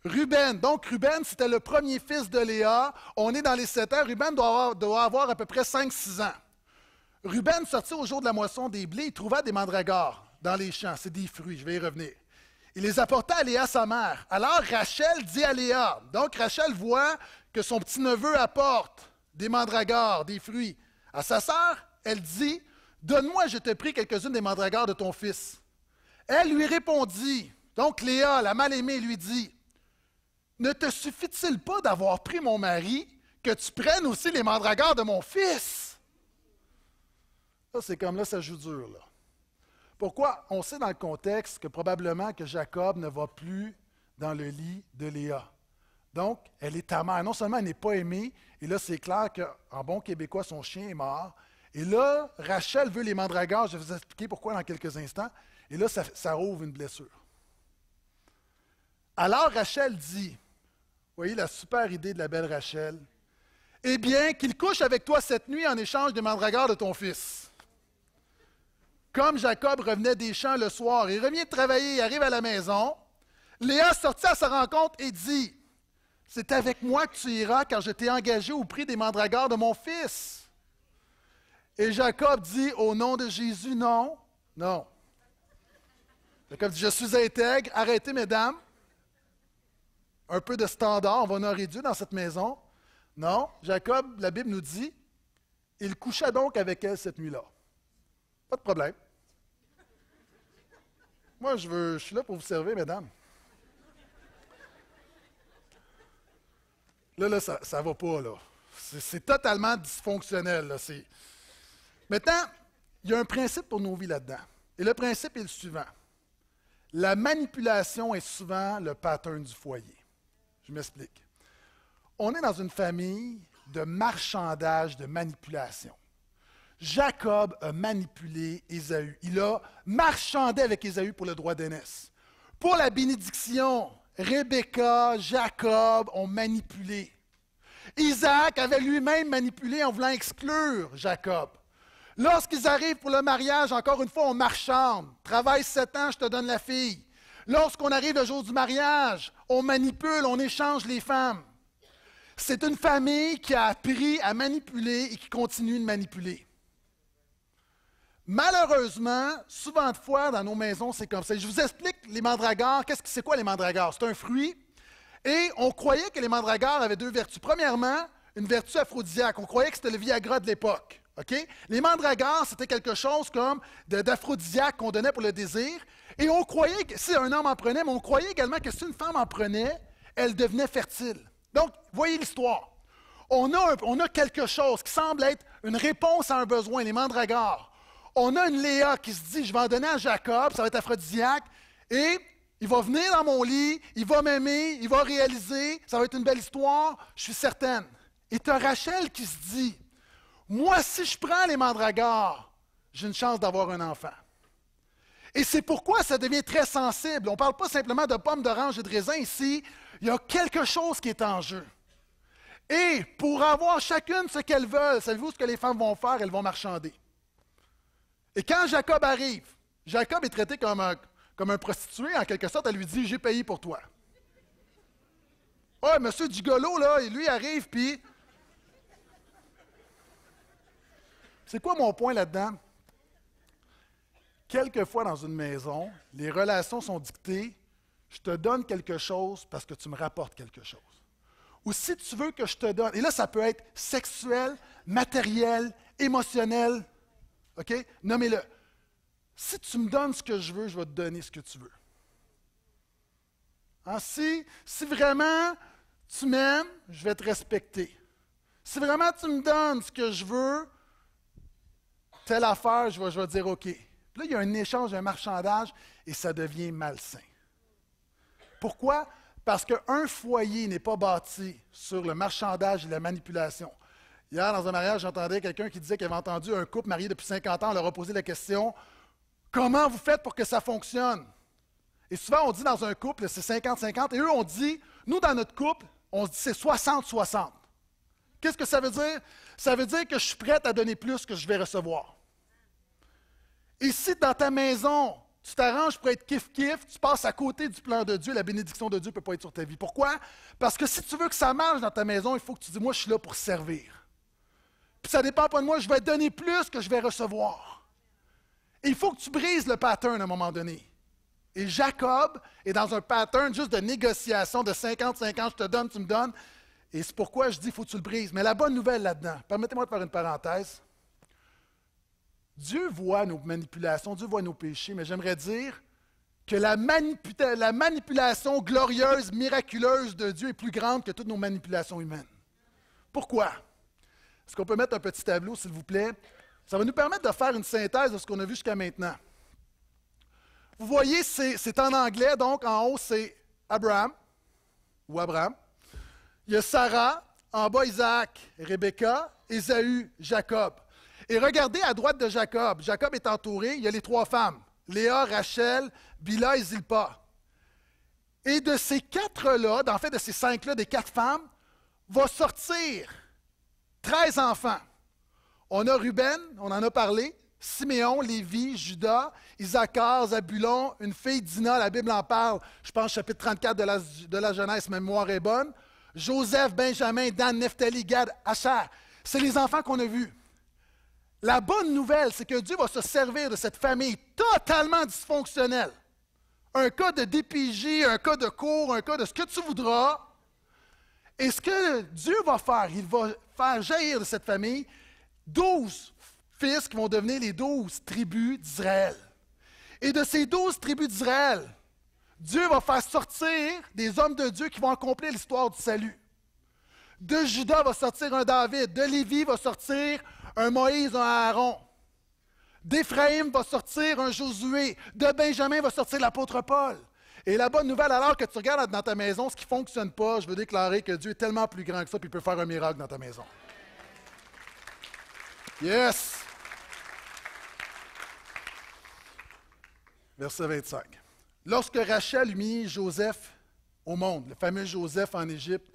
Ruben, donc Ruben, c'était le premier fils de Léa. On est dans les sept ans. Ruben doit avoir, à peu près 5-6 ans. Ruben sortit au jour de la moisson des blés, il trouva des mandragores dans les champs. C'est des fruits, je vais y revenir. Il les apporta à Léa, sa mère. Alors Rachel dit à Léa, donc Rachel voit que son petit-neveu apporte des mandragores, des fruits. À sa sœur, elle dit, Donne-moi, je te prie, quelques-unes des mandragores de ton fils. Elle lui répondit, donc Léa, la mal-aimée, lui dit, Ne te suffit-il pas d'avoir pris mon mari, que tu prennes aussi les mandragores de mon fils? c'est comme là, ça joue dur, là. Pourquoi? On sait dans le contexte que probablement que Jacob ne va plus dans le lit de Léa. Donc, elle est ta mère. Non seulement elle n'est pas aimée, et là, c'est clair qu'en bon québécois, son chien est mort. Et là, Rachel veut les mandragores. Je vais vous expliquer pourquoi dans quelques instants. Et là, ça, ça ouvre une blessure. Alors Rachel dit, voyez la super idée de la belle Rachel, eh bien, qu'il couche avec toi cette nuit en échange des mandragores de ton fils. Comme Jacob revenait des champs le soir, il revient de travailler, il arrive à la maison. Léa sortit à sa rencontre et dit C'est avec moi que tu iras, car je t'ai engagé au prix des mandragores de mon fils. Et Jacob dit Au nom de Jésus, non, non. Jacob dit Je suis intègre, arrêtez, mesdames. Un peu de standard, on va honorer Dieu dans cette maison. Non, Jacob, la Bible nous dit Il coucha donc avec elle cette nuit-là. Pas de problème. Moi, je, veux, je suis là pour vous servir, mesdames. Là, là, ça ne va pas, là. C'est totalement dysfonctionnel, là. Maintenant, il y a un principe pour nos vies là-dedans. Et le principe est le suivant. La manipulation est souvent le pattern du foyer. Je m'explique. On est dans une famille de marchandage, de manipulation. Jacob a manipulé Ésaü. Il a marchandé avec Ésaü pour le droit d'aînesse. Pour la bénédiction, Rebecca, Jacob ont manipulé. Isaac avait lui-même manipulé en voulant exclure Jacob. Lorsqu'ils arrivent pour le mariage, encore une fois, on marchande. Travaille sept ans, je te donne la fille. Lorsqu'on arrive le jour du mariage, on manipule, on échange les femmes. C'est une famille qui a appris à manipuler et qui continue de manipuler. Malheureusement, souvent de fois dans nos maisons, c'est comme ça. Je vous explique les mandragores. Qu'est-ce que c'est quoi les mandragores? C'est un fruit. Et on croyait que les mandragores avaient deux vertus. Premièrement, une vertu aphrodisiaque. On croyait que c'était le Viagra de l'époque. Les mandragores, c'était quelque chose comme d'aphrodisiaque qu'on donnait pour le désir. Et on croyait que si un homme en prenait, mais on croyait également que si une femme en prenait, elle devenait fertile. Donc, voyez l'histoire. On a, on a quelque chose qui semble être une réponse à un besoin, les mandragores on a une Léa qui se dit, je vais en donner à Jacob, ça va être aphrodisiaque, et il va venir dans mon lit, il va m'aimer, il va réaliser, ça va être une belle histoire, je suis certaine. Et tu as Rachel qui se dit, moi, si je prends les mandragores, j'ai une chance d'avoir un enfant. Et c'est pourquoi ça devient très sensible. On ne parle pas simplement de pommes, d'orange et de raisin ici. Il y a quelque chose qui est en jeu. Et pour avoir chacune ce qu'elles veulent, savez-vous ce que les femmes vont faire? Elles vont marchander. Et quand Jacob arrive, Jacob est traité comme un, prostitué, en quelque sorte, elle lui dit J'ai payé pour toi. oh, monsieur Gigolo, là, lui arrive, puis. C'est quoi mon point là-dedans? Quelquefois dans une maison, les relations sont dictées je te donne quelque chose parce que tu me rapportes quelque chose. Ou si tu veux que je te donne, et là ça peut être sexuel, matériel, émotionnel, OK? Nommez-le. Si tu me donnes ce que je veux, je vais te donner ce que tu veux. Hein, si, vraiment tu m'aimes, je vais te respecter. Si vraiment tu me donnes ce que je veux, telle affaire, je vais, je dire OK. là, il y a un échange, un marchandage, et ça devient malsain. Pourquoi? Parce qu'un foyer n'est pas bâti sur le marchandage et la manipulation. Hier, dans un mariage, j'entendais quelqu'un qui disait qu'il avait entendu un couple marié depuis 50 ans leur a posé la question Comment vous faites pour que ça fonctionne Et souvent, on dit dans un couple, c'est 50-50, et eux, on dit Nous, dans notre couple, on se dit c'est 60-60. Qu'est-ce que ça veut dire Ça veut dire que je suis prête à donner plus que je vais recevoir. Et si dans ta maison, tu t'arranges pour être kiff-kiff, tu passes à côté du plan de Dieu, la bénédiction de Dieu ne peut pas être sur ta vie. Pourquoi? Parce que si tu veux que ça marche dans ta maison, il faut que tu dis, moi, je suis là pour servir puis ça dépend pas de moi, je vais donner plus que je vais recevoir. il faut que tu brises le pattern à un moment donné. Et Jacob est dans un pattern juste de négociation de 50-50, je te donne, tu me donnes. Et c'est pourquoi je dis, il faut que tu le brises. Mais la bonne nouvelle là-dedans, permettez-moi de faire une parenthèse. Dieu voit nos manipulations, Dieu voit nos péchés, mais j'aimerais dire que la, manipulation glorieuse, miraculeuse de Dieu est plus grande que toutes nos manipulations humaines. Pourquoi? Est-ce qu'on peut mettre un petit tableau, s'il vous plaît? Ça va nous permettre de faire une synthèse de ce qu'on a vu jusqu'à maintenant. Vous voyez, c'est en anglais, donc en haut, c'est Abraham, ou Abraham. Il y a Sarah, en bas, Isaac, Rebecca, Esaü, Jacob. Et regardez à droite de Jacob. Jacob est entouré, il y a les trois femmes, Léa, Rachel, Bila et Zilpa. Et de ces quatre-là, en fait, de ces cinq-là, des quatre femmes, va sortir 13 enfants. On a Ruben, on en a parlé, Siméon, Lévi, Judas, Isaac, Zabulon, une fille Dina, la Bible en parle, je pense chapitre 34 de la, de la Genèse, mémoire est bonne. Joseph, Benjamin, Dan, Nephtali, Gad, Asher. C'est les enfants qu'on a vus. La bonne nouvelle, c'est que Dieu va se servir de cette famille totalement dysfonctionnelle. Un cas de DPJ, un cas de cours, un cas de ce que tu voudras, et ce que Dieu va faire, il va faire jaillir de cette famille douze fils qui vont devenir les douze tribus d'Israël. Et de ces douze tribus d'Israël, Dieu va faire sortir des hommes de Dieu qui vont accomplir l'histoire du salut. De Judas va sortir un David, de Lévi va sortir un Moïse, un Aaron. D'Éphraïm va sortir un Josué, de Benjamin va sortir l'apôtre Paul. Et la bonne nouvelle, alors que tu regardes dans ta maison ce qui ne fonctionne pas, je veux déclarer que Dieu est tellement plus grand que ça, puis il peut faire un miracle dans ta maison. Yes! Verset 25. Lorsque Rachel mit Joseph au monde, le fameux Joseph en Égypte,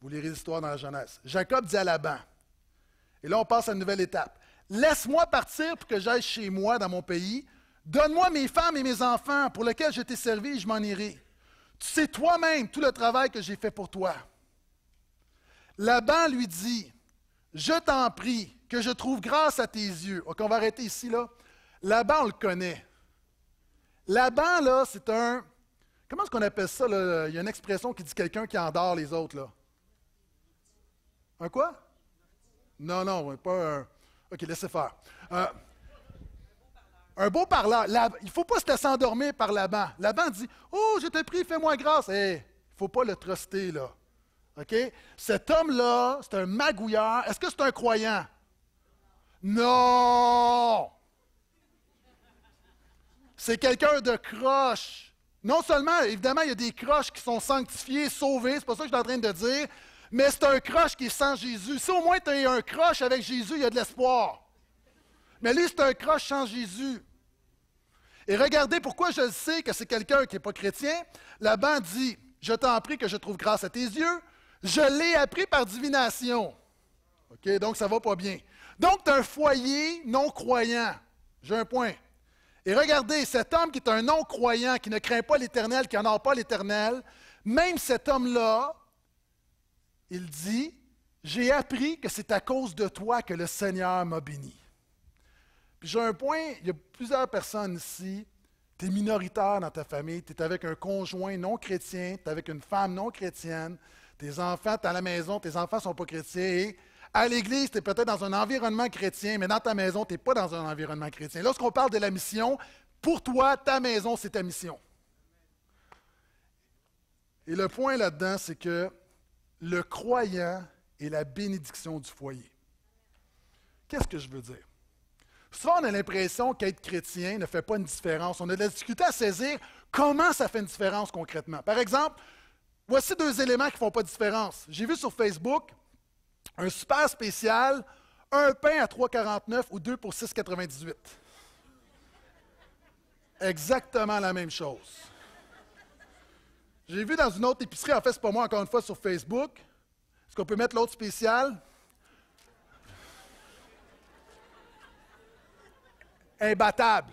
vous lirez l'histoire dans la Genèse, Jacob dit à Laban, et là on passe à une nouvelle étape, laisse-moi partir pour que j'aille chez moi dans mon pays, Donne-moi mes femmes et mes enfants pour lesquels je t'ai servi et je m'en irai. Tu sais toi-même tout le travail que j'ai fait pour toi. Laban lui dit, je t'en prie, que je trouve grâce à tes yeux. OK, on va arrêter ici, là. Laban, on le connaît. Laban, là, c'est un... Comment est-ce qu'on appelle ça? Il y a une expression qui dit quelqu'un qui endort les autres, là. Un quoi? Non, non, pas un... OK, laissez faire. Euh, un beau parleur. il ne faut pas se laisser endormir par Laban. Laban dit Oh, je te prie, fais-moi grâce. Eh, il ne faut pas le truster, là. OK? Cet homme-là, c'est un magouilleur. Est-ce que c'est un croyant? Non! C'est quelqu'un de croche. Non seulement, évidemment, il y a des croches qui sont sanctifiés, sauvés, c'est pas ça que je suis en train de dire, mais c'est un croche qui est sans Jésus. Si au moins tu as un croche avec Jésus, il y a de l'espoir. Mais lui, c'est un croche sans Jésus. Et regardez pourquoi je sais que c'est quelqu'un qui n'est pas chrétien. Laban dit Je t'en prie que je trouve grâce à tes yeux. Je l'ai appris par divination. OK, donc ça va pas bien. Donc, tu as un foyer non-croyant. J'ai un point. Et regardez, cet homme qui est un non-croyant, qui ne craint pas l'Éternel, qui n'honore pas l'Éternel, même cet homme-là, il dit, j'ai appris que c'est à cause de toi que le Seigneur m'a béni j'ai un point, il y a plusieurs personnes ici, tu es minoritaire dans ta famille, tu es avec un conjoint non chrétien, tu es avec une femme non chrétienne, tes enfants, tu es à la maison, tes enfants ne sont pas chrétiens à l'église, tu es peut-être dans un environnement chrétien, mais dans ta maison, tu n'es pas dans un environnement chrétien. Lorsqu'on parle de la mission, pour toi, ta maison, c'est ta mission. Et le point là-dedans, c'est que le croyant est la bénédiction du foyer. Qu'est-ce que je veux dire? Souvent, on a l'impression qu'être chrétien ne fait pas une différence. On a de la difficulté à saisir comment ça fait une différence concrètement. Par exemple, voici deux éléments qui ne font pas de différence. J'ai vu sur Facebook un super spécial, un pain à 3,49 ou deux pour 6,98. Exactement la même chose. J'ai vu dans une autre épicerie, en fait, c'est pas moi encore une fois sur Facebook. Est-ce qu'on peut mettre l'autre spécial? imbattable.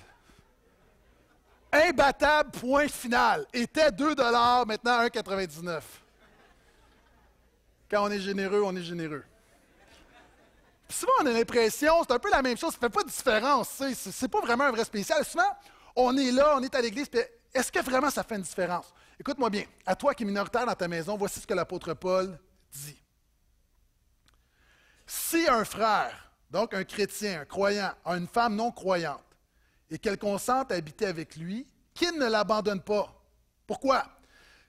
Imbattable, point final. Était 2 maintenant 1,99. Quand on est généreux, on est généreux. Puis souvent, on a l'impression, c'est un peu la même chose, ça ne fait pas de différence, c'est pas vraiment un vrai spécial. Souvent, on est là, on est à l'église, est-ce que vraiment ça fait une différence? Écoute-moi bien, à toi qui es minoritaire dans ta maison, voici ce que l'apôtre Paul dit. Si un frère donc un chrétien, un croyant, a une femme non croyante, et qu'elle consente à habiter avec lui, qu'il ne l'abandonne pas. Pourquoi?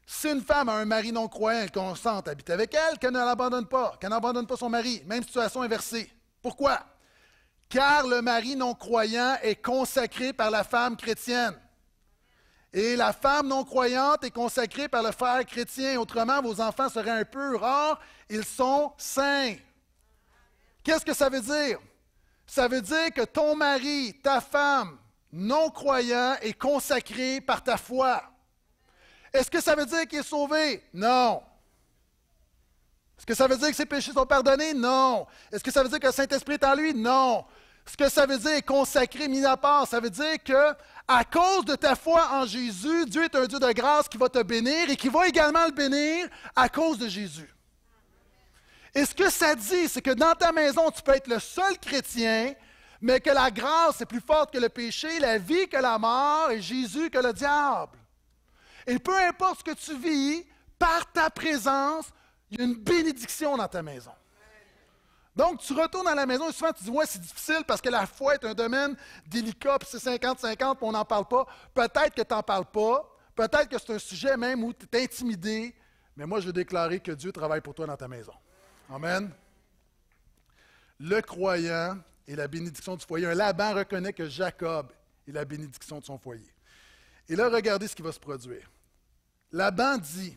Si une femme a un mari non croyant, qu'elle consente à habiter avec elle, qu'elle ne l'abandonne pas, qu'elle n'abandonne pas son mari. Même situation inversée. Pourquoi? Car le mari non croyant est consacré par la femme chrétienne. Et la femme non croyante est consacrée par le frère chrétien. Autrement, vos enfants seraient impurs. rares. ils sont saints. Qu'est-ce que ça veut dire? Ça veut dire que ton mari, ta femme, non-croyant, est consacré par ta foi. Est-ce que ça veut dire qu'il est sauvé? Non. Est-ce que ça veut dire que ses péchés sont pardonnés? Non. Est-ce que ça veut dire que le Saint-Esprit est en lui? Non. Ce que ça veut dire est consacré, mis à part, ça veut dire que à cause de ta foi en Jésus, Dieu est un Dieu de grâce qui va te bénir et qui va également le bénir à cause de Jésus. Et ce que ça dit, c'est que dans ta maison, tu peux être le seul chrétien, mais que la grâce est plus forte que le péché, la vie que la mort, et Jésus que le diable. Et peu importe ce que tu vis, par ta présence, il y a une bénédiction dans ta maison. Donc, tu retournes à la maison et souvent tu dis Ouais, c'est difficile parce que la foi est un domaine délicat, puis c'est 50-50, on n'en parle pas. Peut-être que tu n'en parles pas, peut-être que c'est un sujet même où tu es intimidé, mais moi je vais déclarer que Dieu travaille pour toi dans ta maison. Amen. Le croyant et la bénédiction du foyer. Un Laban reconnaît que Jacob est la bénédiction de son foyer. Et là, regardez ce qui va se produire. Laban dit,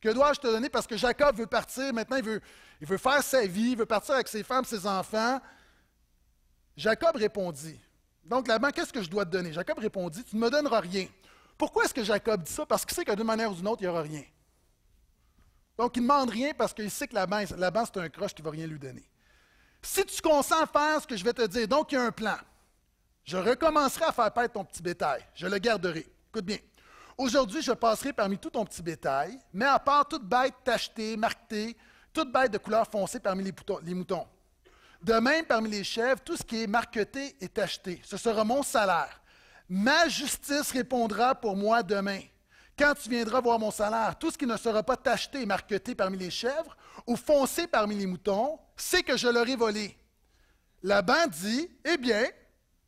que dois-je te donner parce que Jacob veut partir, maintenant il veut, il veut faire sa vie, il veut partir avec ses femmes, ses enfants. Jacob répondit, donc Laban, qu'est-ce que je dois te donner? Jacob répondit, tu ne me donneras rien. Pourquoi est-ce que Jacob dit ça? Parce qu'il sait que d'une manière ou d'une autre, il n'y aura rien. Donc, il ne demande rien parce qu'il sait que la banque, la banque c'est un croche qui ne va rien lui donner. Si tu consens à faire ce que je vais te dire, donc il y a un plan. Je recommencerai à faire paître ton petit bétail. Je le garderai. Écoute bien. Aujourd'hui, je passerai parmi tout ton petit bétail, mais à part toute bête tachetée, marquetée, toute bête de couleur foncée parmi les, les moutons. Demain, parmi les chèvres, tout ce qui est marqueté est tacheté. Ce sera mon salaire. Ma justice répondra pour moi demain. Quand tu viendras voir mon salaire, tout ce qui ne sera pas tacheté et marqueté parmi les chèvres ou foncé parmi les moutons, c'est que je l'aurai volé. Laban dit, eh bien,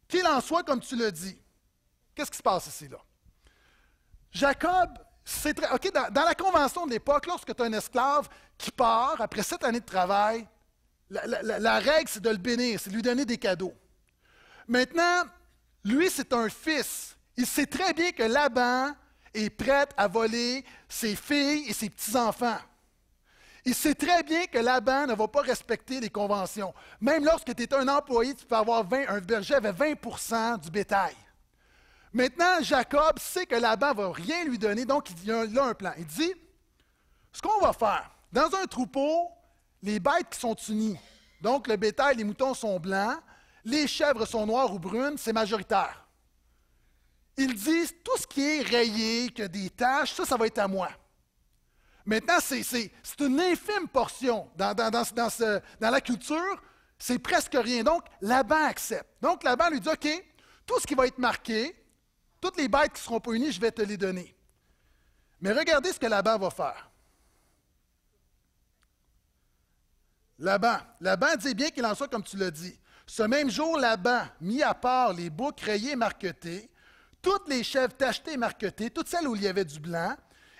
qu'il en soit comme tu le dis. Qu'est-ce qui se passe ici, là? Jacob, c'est très. OK, dans, la convention de l'époque, lorsque tu as un esclave qui part après sept années de travail, la, la règle, c'est de le bénir, c'est de lui donner des cadeaux. Maintenant, lui, c'est un fils. Il sait très bien que Laban est prête à voler ses filles et ses petits-enfants. Il sait très bien que Laban ne va pas respecter les conventions. Même lorsque tu es un employé, tu peux avoir 20, un berger avec 20 du bétail. Maintenant, Jacob sait que Laban ne va rien lui donner, donc il a un plan. Il dit, ce qu'on va faire, dans un troupeau, les bêtes qui sont unies, donc le bétail, les moutons sont blancs, les chèvres sont noires ou brunes, c'est majoritaire. Ils disent tout ce qui est rayé, que des tâches, ça, ça va être à moi. Maintenant, c'est une infime portion dans, la culture, c'est presque rien. Donc, Laban accepte. Donc, Laban lui dit OK, tout ce qui va être marqué, toutes les bêtes qui ne seront pas unies, je vais te les donner. Mais regardez ce que Laban va faire. Laban, Laban dit bien qu'il en soit comme tu l'as dit. Ce même jour, Laban mis à part les boucs rayés et marquetés toutes les chèvres tachetées et marquetées, toutes celles où il y avait du blanc,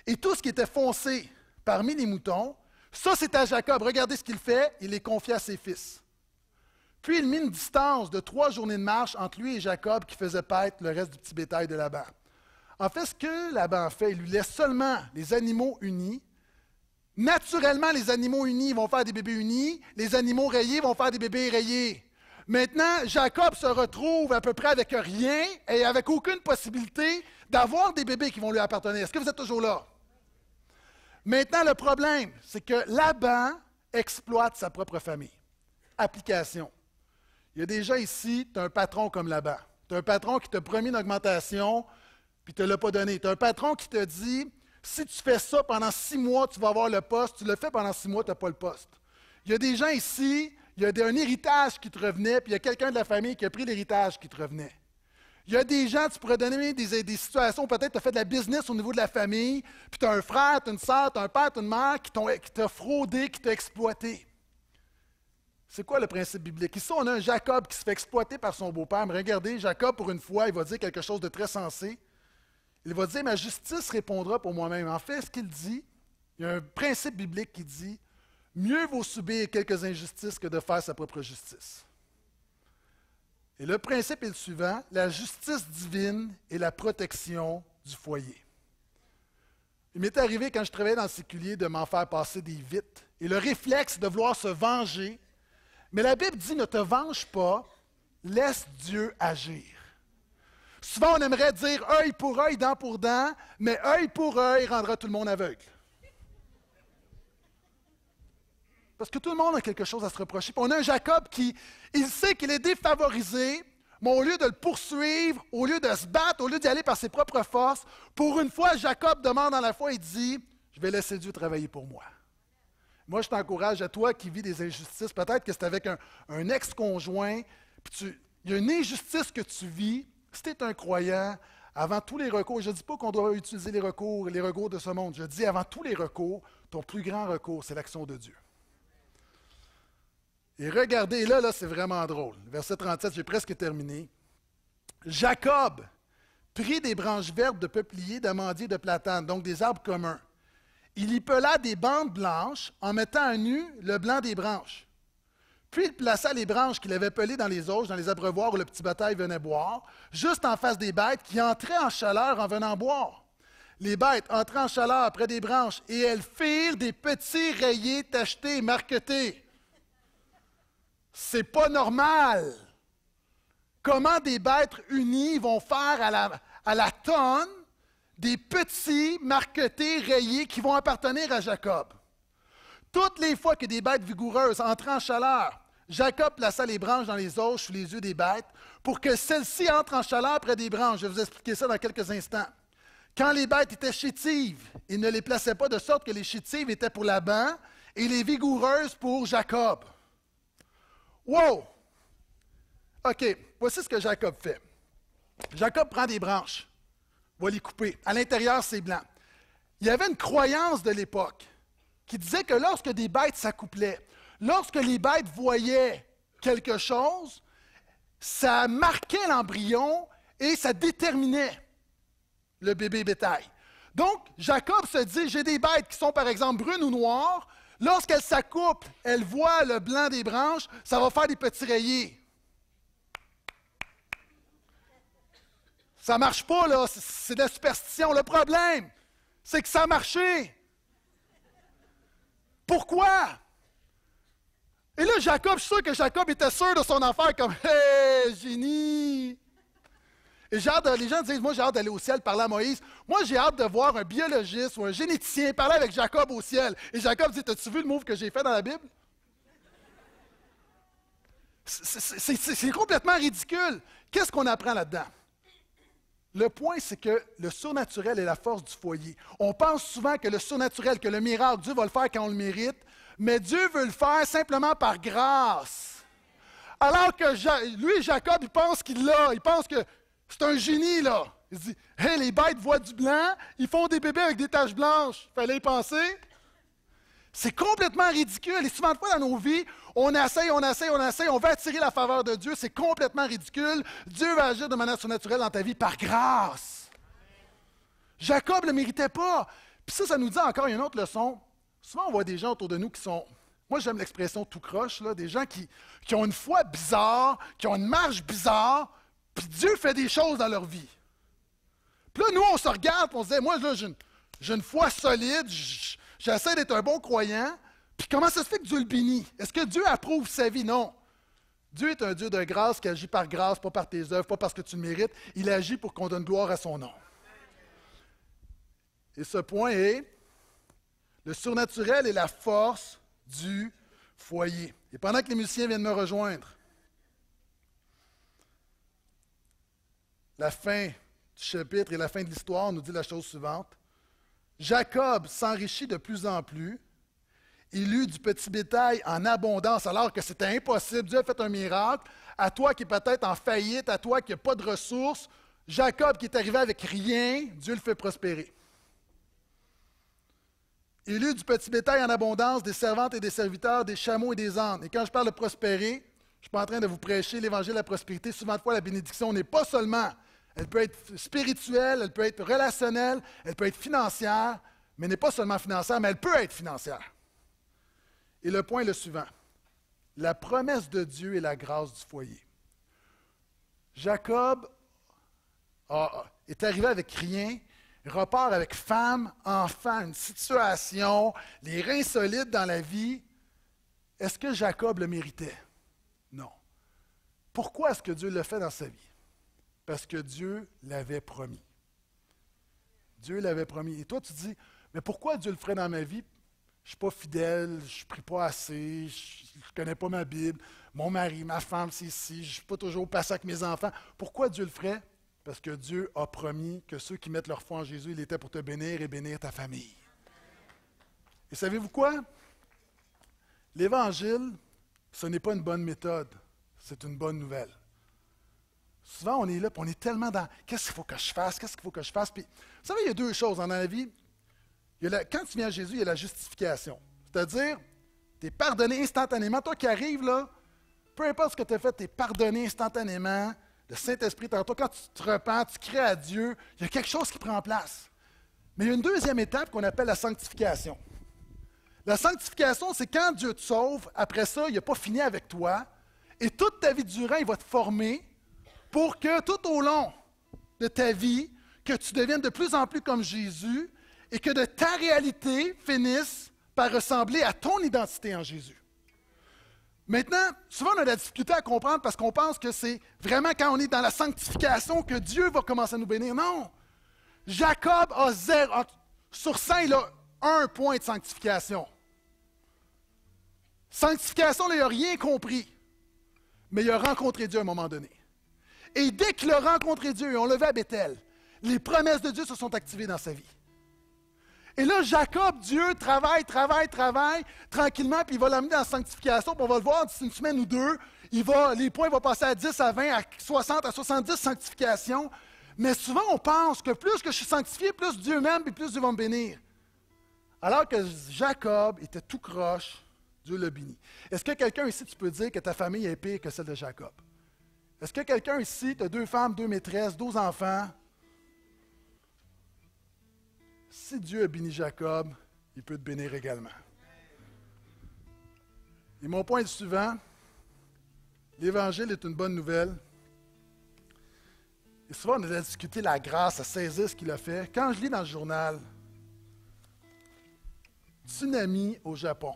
et tout ce qui était foncé parmi les moutons, ça c'est à Jacob. Regardez ce qu'il fait, il les confie à ses fils. Puis il mit une distance de trois journées de marche entre lui et Jacob qui faisait paître le reste du petit bétail de Laban. En fait, ce que Laban fait, il lui laisse seulement les animaux unis. Naturellement, les animaux unis vont faire des bébés unis, les animaux rayés vont faire des bébés rayés. Maintenant, Jacob se retrouve à peu près avec rien et avec aucune possibilité d'avoir des bébés qui vont lui appartenir. Est-ce que vous êtes toujours là? Maintenant, le problème, c'est que Laban exploite sa propre famille. Application. Il y a des gens ici, tu as un patron comme Laban. Tu as un patron qui t'a promis une augmentation, puis ne te l'a pas donné. Tu as un patron qui te dit, si tu fais ça pendant six mois, tu vas avoir le poste. Tu le fais pendant six mois, tu n'as pas le poste. Il y a des gens ici, il y a un héritage qui te revenait, puis il y a quelqu'un de la famille qui a pris l'héritage qui te revenait. Il y a des gens, tu pourrais donner des, situations, peut-être tu as fait de la business au niveau de la famille, puis tu as un frère, tu as une soeur, tu as un père, tu as une mère qui t'a fraudé, qui t'a exploité. C'est quoi le principe biblique? Ici, on a un Jacob qui se fait exploiter par son beau-père. Mais regardez, Jacob, pour une fois, il va dire quelque chose de très sensé. Il va dire, ma justice répondra pour moi-même. En fait, ce qu'il dit, il y a un principe biblique qui dit, Mieux vaut subir quelques injustices que de faire sa propre justice. Et le principe est le suivant, la justice divine est la protection du foyer. Il m'est arrivé quand je travaillais dans le séculier de m'en faire passer des vites et le réflexe de vouloir se venger. Mais la Bible dit ne te venge pas, laisse Dieu agir. Souvent, on aimerait dire œil pour œil, dent pour dent, mais œil pour œil rendra tout le monde aveugle. Parce que tout le monde a quelque chose à se reprocher. on a un Jacob qui, il sait qu'il est défavorisé, mais au lieu de le poursuivre, au lieu de se battre, au lieu d'y aller par ses propres forces, pour une fois, Jacob demande à la foi et dit, je vais laisser Dieu travailler pour moi. Moi, je t'encourage à toi qui vis des injustices. Peut-être que c'est avec un, ex-conjoint, il y a une injustice que tu vis. Si tu es un croyant, avant tous les recours, je ne dis pas qu'on doit utiliser les recours, les recours de ce monde. Je dis avant tous les recours, ton plus grand recours, c'est l'action de Dieu. Et regardez, là, là, c'est vraiment drôle. Verset 37, j'ai presque terminé. Jacob prit des branches vertes de peupliers, d'amandiers, de platanes, donc des arbres communs. Il y pela des bandes blanches en mettant à nu le blanc des branches. Puis il plaça les branches qu'il avait pelées dans les auges, dans les abreuvoirs où le petit bataille venait boire, juste en face des bêtes qui entraient en chaleur en venant boire. Les bêtes entraient en chaleur près des branches et elles firent des petits rayés tachetés marquetés. C'est pas normal. Comment des bêtes unies vont faire à la, tonne des petits marquetés rayés qui vont appartenir à Jacob. Toutes les fois que des bêtes vigoureuses entrent en chaleur, Jacob plaça les branches dans les os sous les yeux des bêtes pour que celles-ci entrent en chaleur près des branches. Je vais vous expliquer ça dans quelques instants. Quand les bêtes étaient chétives, il ne les plaçait pas de sorte que les chétives étaient pour Laban et les vigoureuses pour Jacob. Wow! OK, voici ce que Jacob fait. Jacob prend des branches, va les couper. À l'intérieur, c'est blanc. Il y avait une croyance de l'époque qui disait que lorsque des bêtes s'accouplaient, lorsque les bêtes voyaient quelque chose, ça marquait l'embryon et ça déterminait le bébé bétail. Donc, Jacob se dit, j'ai des bêtes qui sont par exemple brunes ou noires, Lorsqu'elle s'accouple, elle voit le blanc des branches, ça va faire des petits rayés. Ça marche pas, là. C'est de la superstition. Le problème, c'est que ça a marché. Pourquoi? Et là, Jacob, je suis sûr que Jacob était sûr de son affaire, comme Hé, [LAUGHS] génie! les gens disent, moi j'ai hâte d'aller au ciel parler à Moïse. Moi j'ai hâte de voir un biologiste ou un généticien parler avec Jacob au ciel. Et Jacob dit, as-tu vu le move que j'ai fait dans la Bible? C'est complètement ridicule. Qu'est-ce qu'on apprend là-dedans? Le point, c'est que le surnaturel est la force du foyer. On pense souvent que le surnaturel, que le miracle, Dieu va le faire quand on le mérite, mais Dieu veut le faire simplement par grâce. Alors que lui, Jacob, il pense qu'il l'a. Il pense que c'est un génie, là. Il dit Hey, les bêtes voient du blanc, ils font des bébés avec des taches blanches. Fallait y penser. C'est complètement ridicule. Et souvent de fois dans nos vies, on essaye, on essaye, on essaye, on veut attirer la faveur de Dieu. C'est complètement ridicule. Dieu va agir de manière surnaturelle dans ta vie par grâce. Jacob ne le méritait pas. Puis ça, ça nous dit encore une autre leçon. Souvent, on voit des gens autour de nous qui sont moi, j'aime l'expression tout croche, là, des gens qui, qui, ont une foi bizarre, qui ont une marge bizarre, puis Dieu fait des choses dans leur vie. Puis là, nous, on se regarde et on se dit, moi, j'ai une, une, foi solide, j'essaie d'être un bon croyant. Puis comment ça se fait que Dieu le bénit? Est-ce que Dieu approuve sa vie? Non. Dieu est un Dieu de grâce qui agit par grâce, pas par tes œuvres, pas parce que tu le mérites. Il agit pour qu'on donne gloire à son nom. Et ce point est le surnaturel est la force du foyer. Et pendant que les musiciens viennent me rejoindre, La fin du chapitre et la fin de l'histoire nous dit la chose suivante. Jacob s'enrichit de plus en plus. Il eut du petit bétail en abondance alors que c'était impossible. Dieu a fait un miracle. À toi qui peut-être en faillite, à toi qui n'as pas de ressources, Jacob qui est arrivé avec rien, Dieu le fait prospérer. Il eut du petit bétail en abondance, des servantes et des serviteurs, des chameaux et des ânes. Et quand je parle de prospérer, je ne suis pas en train de vous prêcher l'évangile de la prospérité. Souvent de fois, la bénédiction n'est pas seulement elle peut être spirituelle, elle peut être relationnelle, elle peut être financière, mais n'est pas seulement financière, mais elle peut être financière. Et le point est le suivant. La promesse de Dieu et la grâce du foyer. Jacob est arrivé avec rien, repart avec femme, enfant, une situation, les reins solides dans la vie. Est-ce que Jacob le méritait? Non. Pourquoi est-ce que Dieu le fait dans sa vie? Parce que Dieu l'avait promis. Dieu l'avait promis. Et toi, tu dis, mais pourquoi Dieu le ferait dans ma vie? Je ne suis pas fidèle, je ne prie pas assez, je ne connais pas ma Bible, mon mari, ma femme, c'est ici, je ne suis pas toujours passé avec mes enfants. Pourquoi Dieu le ferait? Parce que Dieu a promis que ceux qui mettent leur foi en Jésus, il était pour te bénir et bénir ta famille. Et savez-vous quoi? L'Évangile, ce n'est pas une bonne méthode, c'est une bonne nouvelle. Souvent, on est là, on est tellement dans qu'est-ce qu'il faut que je fasse, qu'est-ce qu'il faut que je fasse. Puis, vous savez, il y a deux choses dans la vie. quand tu viens à Jésus, il y a la justification. C'est-à-dire, tu es pardonné instantanément. Toi qui arrives, là, peu importe ce que tu as fait, tu es pardonné instantanément. Le Saint-Esprit, en toi. quand tu te repens, tu crées à Dieu, il y a quelque chose qui prend place. Mais il y a une deuxième étape qu'on appelle la sanctification. La sanctification, c'est quand Dieu te sauve, après ça, il n'a pas fini avec toi, et toute ta vie durant, il va te former, pour que tout au long de ta vie, que tu deviennes de plus en plus comme Jésus et que de ta réalité finisse par ressembler à ton identité en Jésus. Maintenant, souvent on a de la difficulté à comprendre parce qu'on pense que c'est vraiment quand on est dans la sanctification que Dieu va commencer à nous bénir. Non! Jacob a zéro. Sur ça, il a un point de sanctification. Sanctification, il n'a rien compris. Mais il a rencontré Dieu à un moment donné. Et dès qu'il a rencontré Dieu, on on levé à Bethel. Les promesses de Dieu se sont activées dans sa vie. Et là, Jacob, Dieu travaille, travaille, travaille tranquillement, puis il va l'amener dans sanctification. Puis on va le voir d'ici une semaine ou deux. Il va, les points vont passer à 10, à 20, à 60, à 70 sanctifications. Mais souvent, on pense que plus que je suis sanctifié, plus Dieu m'aime puis plus Dieu va me bénir. Alors que Jacob était tout croche, Dieu l'a béni. Est-ce que quelqu'un ici, tu peux dire que ta famille est pire que celle de Jacob? Est-ce que quelqu'un ici, tu as deux femmes, deux maîtresses, deux enfants? Si Dieu a béni Jacob, il peut te bénir également. Et mon point est suivant. L'Évangile est une bonne nouvelle. Et souvent, on a discuté la grâce, à saisir ce qu'il a fait. Quand je lis dans le journal, tsunami au Japon,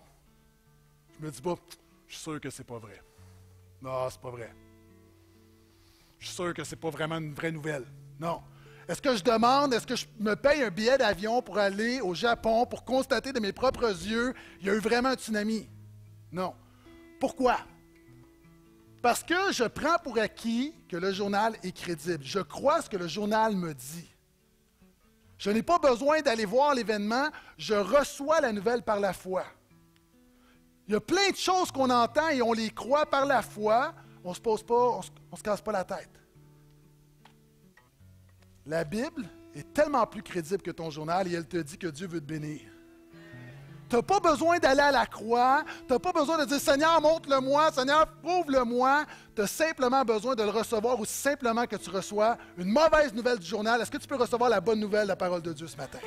je me dis pas, je suis sûr que c'est pas vrai. Non, c'est pas vrai je suis sûr que ce n'est pas vraiment une vraie nouvelle. Non. Est-ce que je demande, est-ce que je me paye un billet d'avion pour aller au Japon pour constater de mes propres yeux qu'il y a eu vraiment un tsunami? Non. Pourquoi? Parce que je prends pour acquis que le journal est crédible. Je crois ce que le journal me dit. Je n'ai pas besoin d'aller voir l'événement, je reçois la nouvelle par la foi. Il y a plein de choses qu'on entend et on les croit par la foi, on ne se pose pas, on se casse pas la tête. La Bible est tellement plus crédible que ton journal et elle te dit que Dieu veut te bénir. Tu n'as pas besoin d'aller à la croix. Tu n'as pas besoin de dire Seigneur, montre-le-moi, Seigneur, prouve-le-moi. Tu as simplement besoin de le recevoir ou simplement que tu reçois une mauvaise nouvelle du journal. Est-ce que tu peux recevoir la bonne nouvelle de la parole de Dieu ce matin?